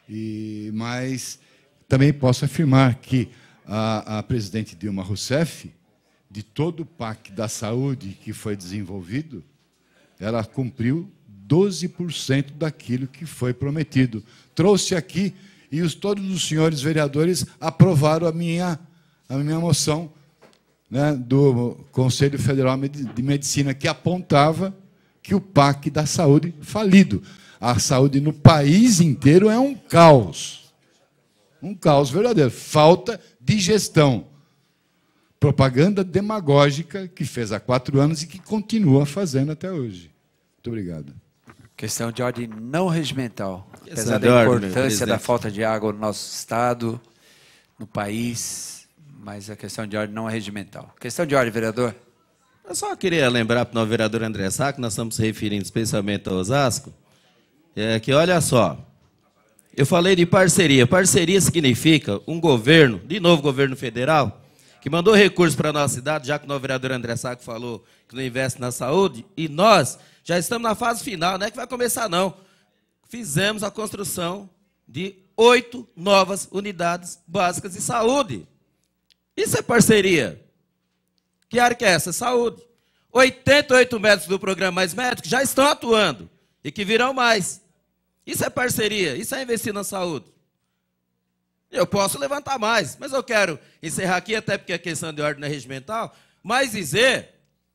E, mas também posso afirmar que a, a presidente Dilma Rousseff, de todo o PAC da saúde que foi desenvolvido, ela cumpriu 12% daquilo que foi prometido. Trouxe aqui e os, todos os senhores vereadores aprovaram a minha, a minha moção né, do Conselho Federal de Medicina, que apontava que o PAC da saúde falido. A saúde no país inteiro é um caos. Um caos verdadeiro. Falta de gestão. Propaganda demagógica que fez há quatro anos e que continua fazendo até hoje. Muito obrigado. Questão de ordem não regimental. Apesar é da importância da falta de água no nosso Estado, no país, mas a questão de ordem não é regimental. Questão de ordem, vereador? Eu só queria lembrar para o vereador André Sá, que nós estamos referindo especialmente ao Osasco, é que olha só, eu falei de parceria. Parceria significa um governo, de novo governo federal, que mandou recursos para a nossa cidade, já que o vereador André Saco falou que não investe na saúde, e nós já estamos na fase final, não é que vai começar não. Fizemos a construção de oito novas unidades básicas de saúde. Isso é parceria. Que área que é essa? Saúde. 88 médicos do programa Mais Médicos já estão atuando e que virão mais. Isso é parceria, isso é investir na saúde. Eu posso levantar mais, mas eu quero encerrar aqui, até porque é questão de ordem regimental, mas dizer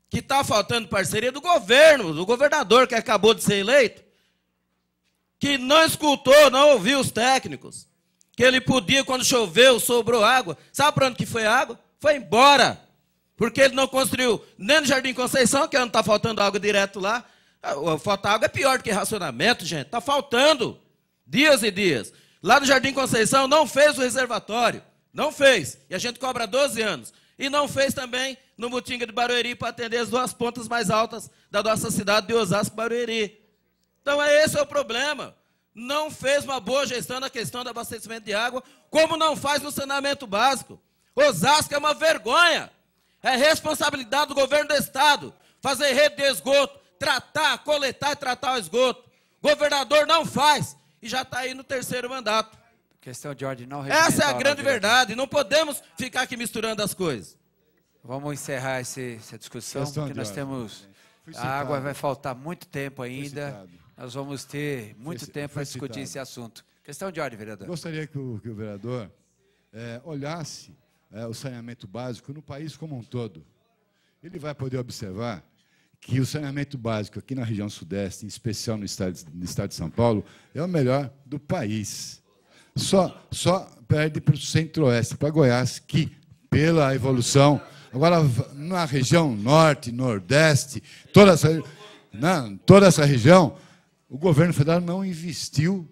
que está faltando parceria do governo, do governador que acabou de ser eleito, que não escutou, não ouviu os técnicos, que ele podia, quando choveu, sobrou água. Sabe para onde que foi a água? Foi embora. Porque ele não construiu nem no Jardim Conceição, que onde está faltando água direto lá, ah, Falta água é pior do que racionamento, gente. Está faltando dias e dias. Lá no Jardim Conceição não fez o reservatório. Não fez. E a gente cobra 12 anos. E não fez também no Mutinga de Barueri para atender as duas pontas mais altas da nossa cidade de Osasco Barueri. Então é esse é o problema. Não fez uma boa gestão na questão do abastecimento de água, como não faz no saneamento básico. Osasco é uma vergonha. É responsabilidade do governo do estado fazer rede de esgoto, tratar, coletar e tratar o esgoto. Governador não faz e já está aí no terceiro mandato. Questão de ordem não Essa é a grande verdade. Não podemos ficar aqui misturando as coisas. Vamos encerrar esse, essa discussão, Questão porque nós temos. A água vai faltar muito tempo ainda. Nós vamos ter muito Foi tempo para discutir esse assunto. Questão de ordem, vereador. Gostaria que o, que o vereador é, olhasse é, o saneamento básico no país como um todo. Ele vai poder observar que o saneamento básico aqui na região sudeste, em especial no estado, no estado de São Paulo, é o melhor do país. Só, só perde para o centro-oeste, para Goiás, que, pela evolução. Agora, na região norte, nordeste, toda essa, na, né, toda essa região, o governo federal não investiu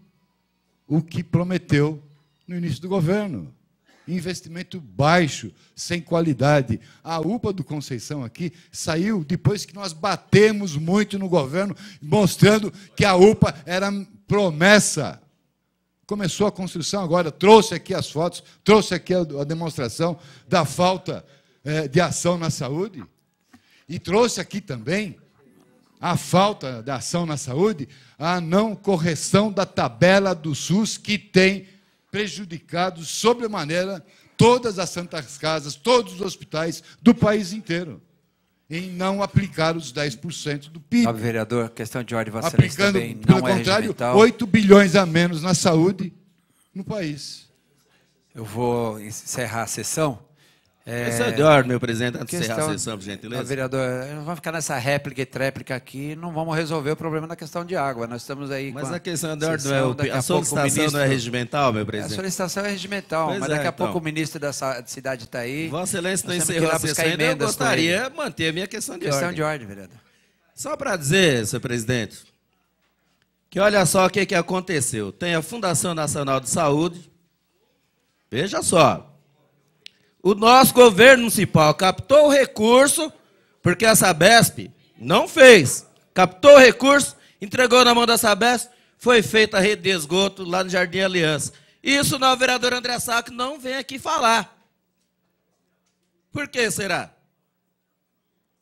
o que prometeu no início do governo investimento baixo, sem qualidade. A UPA do Conceição aqui saiu depois que nós batemos muito no governo, mostrando que a UPA era promessa. Começou a construção agora, trouxe aqui as fotos, trouxe aqui a demonstração da falta é, de ação na saúde. E trouxe aqui também a falta da ação na saúde, a não correção da tabela do SUS que tem prejudicado sobremaneira todas as santas casas, todos os hospitais do país inteiro em não aplicar os 10% do PIB. vereador, questão de ordem, Vossa Aplicando, também pelo não é contrário, 8 bilhões a menos na saúde no país. Eu vou encerrar a sessão. É... Senhor, meu presidente, antes de encerrar a sessão, por gentileza. Vereador, vamos ficar nessa réplica e tréplica aqui, não vamos resolver o problema da questão de água. Nós estamos aí Mas com a, a questão de ordem, é, a, a solicitação ministro... não é regimental, meu presidente? É, a solicitação é regimental, pois mas é, daqui a então. pouco o ministro da cidade está aí. Vossa Excelência não encerrou a sessão, eu gostaria de manter a minha questão de questão ordem. Questão de ordem, vereador. Só para dizer, senhor presidente, que olha só o que, que aconteceu. Tem a Fundação Nacional de Saúde, veja só, o nosso governo municipal captou o recurso, porque a Sabesp não fez. Captou o recurso, entregou na mão da Sabesp, foi feita a rede de esgoto lá no Jardim Aliança. Isso não, o vereador André Saco não vem aqui falar. Por que será?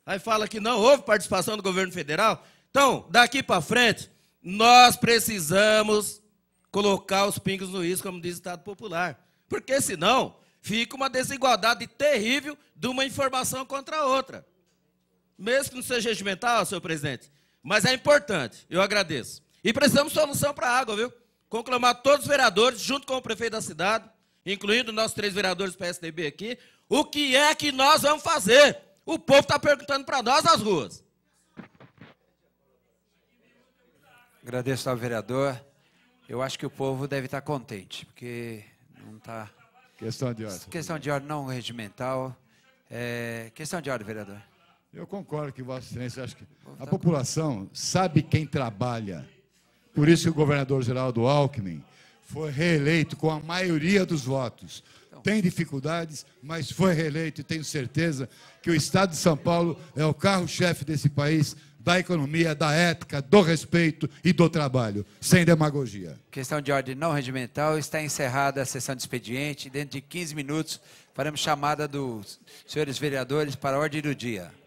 Aí fala que não houve participação do governo federal. Então, daqui para frente, nós precisamos colocar os pingos no is, como diz o Estado Popular. Porque senão, Fica uma desigualdade terrível de uma informação contra a outra. Mesmo que não seja regimental, senhor presidente. Mas é importante, eu agradeço. E precisamos de solução para a água, viu? Conclamar todos os vereadores, junto com o prefeito da cidade, incluindo nossos três vereadores do PSDB aqui, o que é que nós vamos fazer? O povo está perguntando para nós nas ruas. Agradeço ao vereador. Eu acho que o povo deve estar contente, porque não está Questão de ordem. Questão de ordem não regimental. É, questão de ordem, vereador. Eu concordo que Vossa Excelência acho que a tá população sabe quem trabalha. Por isso que o governador Geraldo Alckmin foi reeleito com a maioria dos votos. Então. Tem dificuldades, mas foi reeleito e tenho certeza que o Estado de São Paulo é o carro-chefe desse país da economia, da ética, do respeito e do trabalho, sem demagogia. Questão de ordem não regimental, está encerrada a sessão de expediente. Dentro de 15 minutos, faremos chamada dos senhores vereadores para a ordem do dia.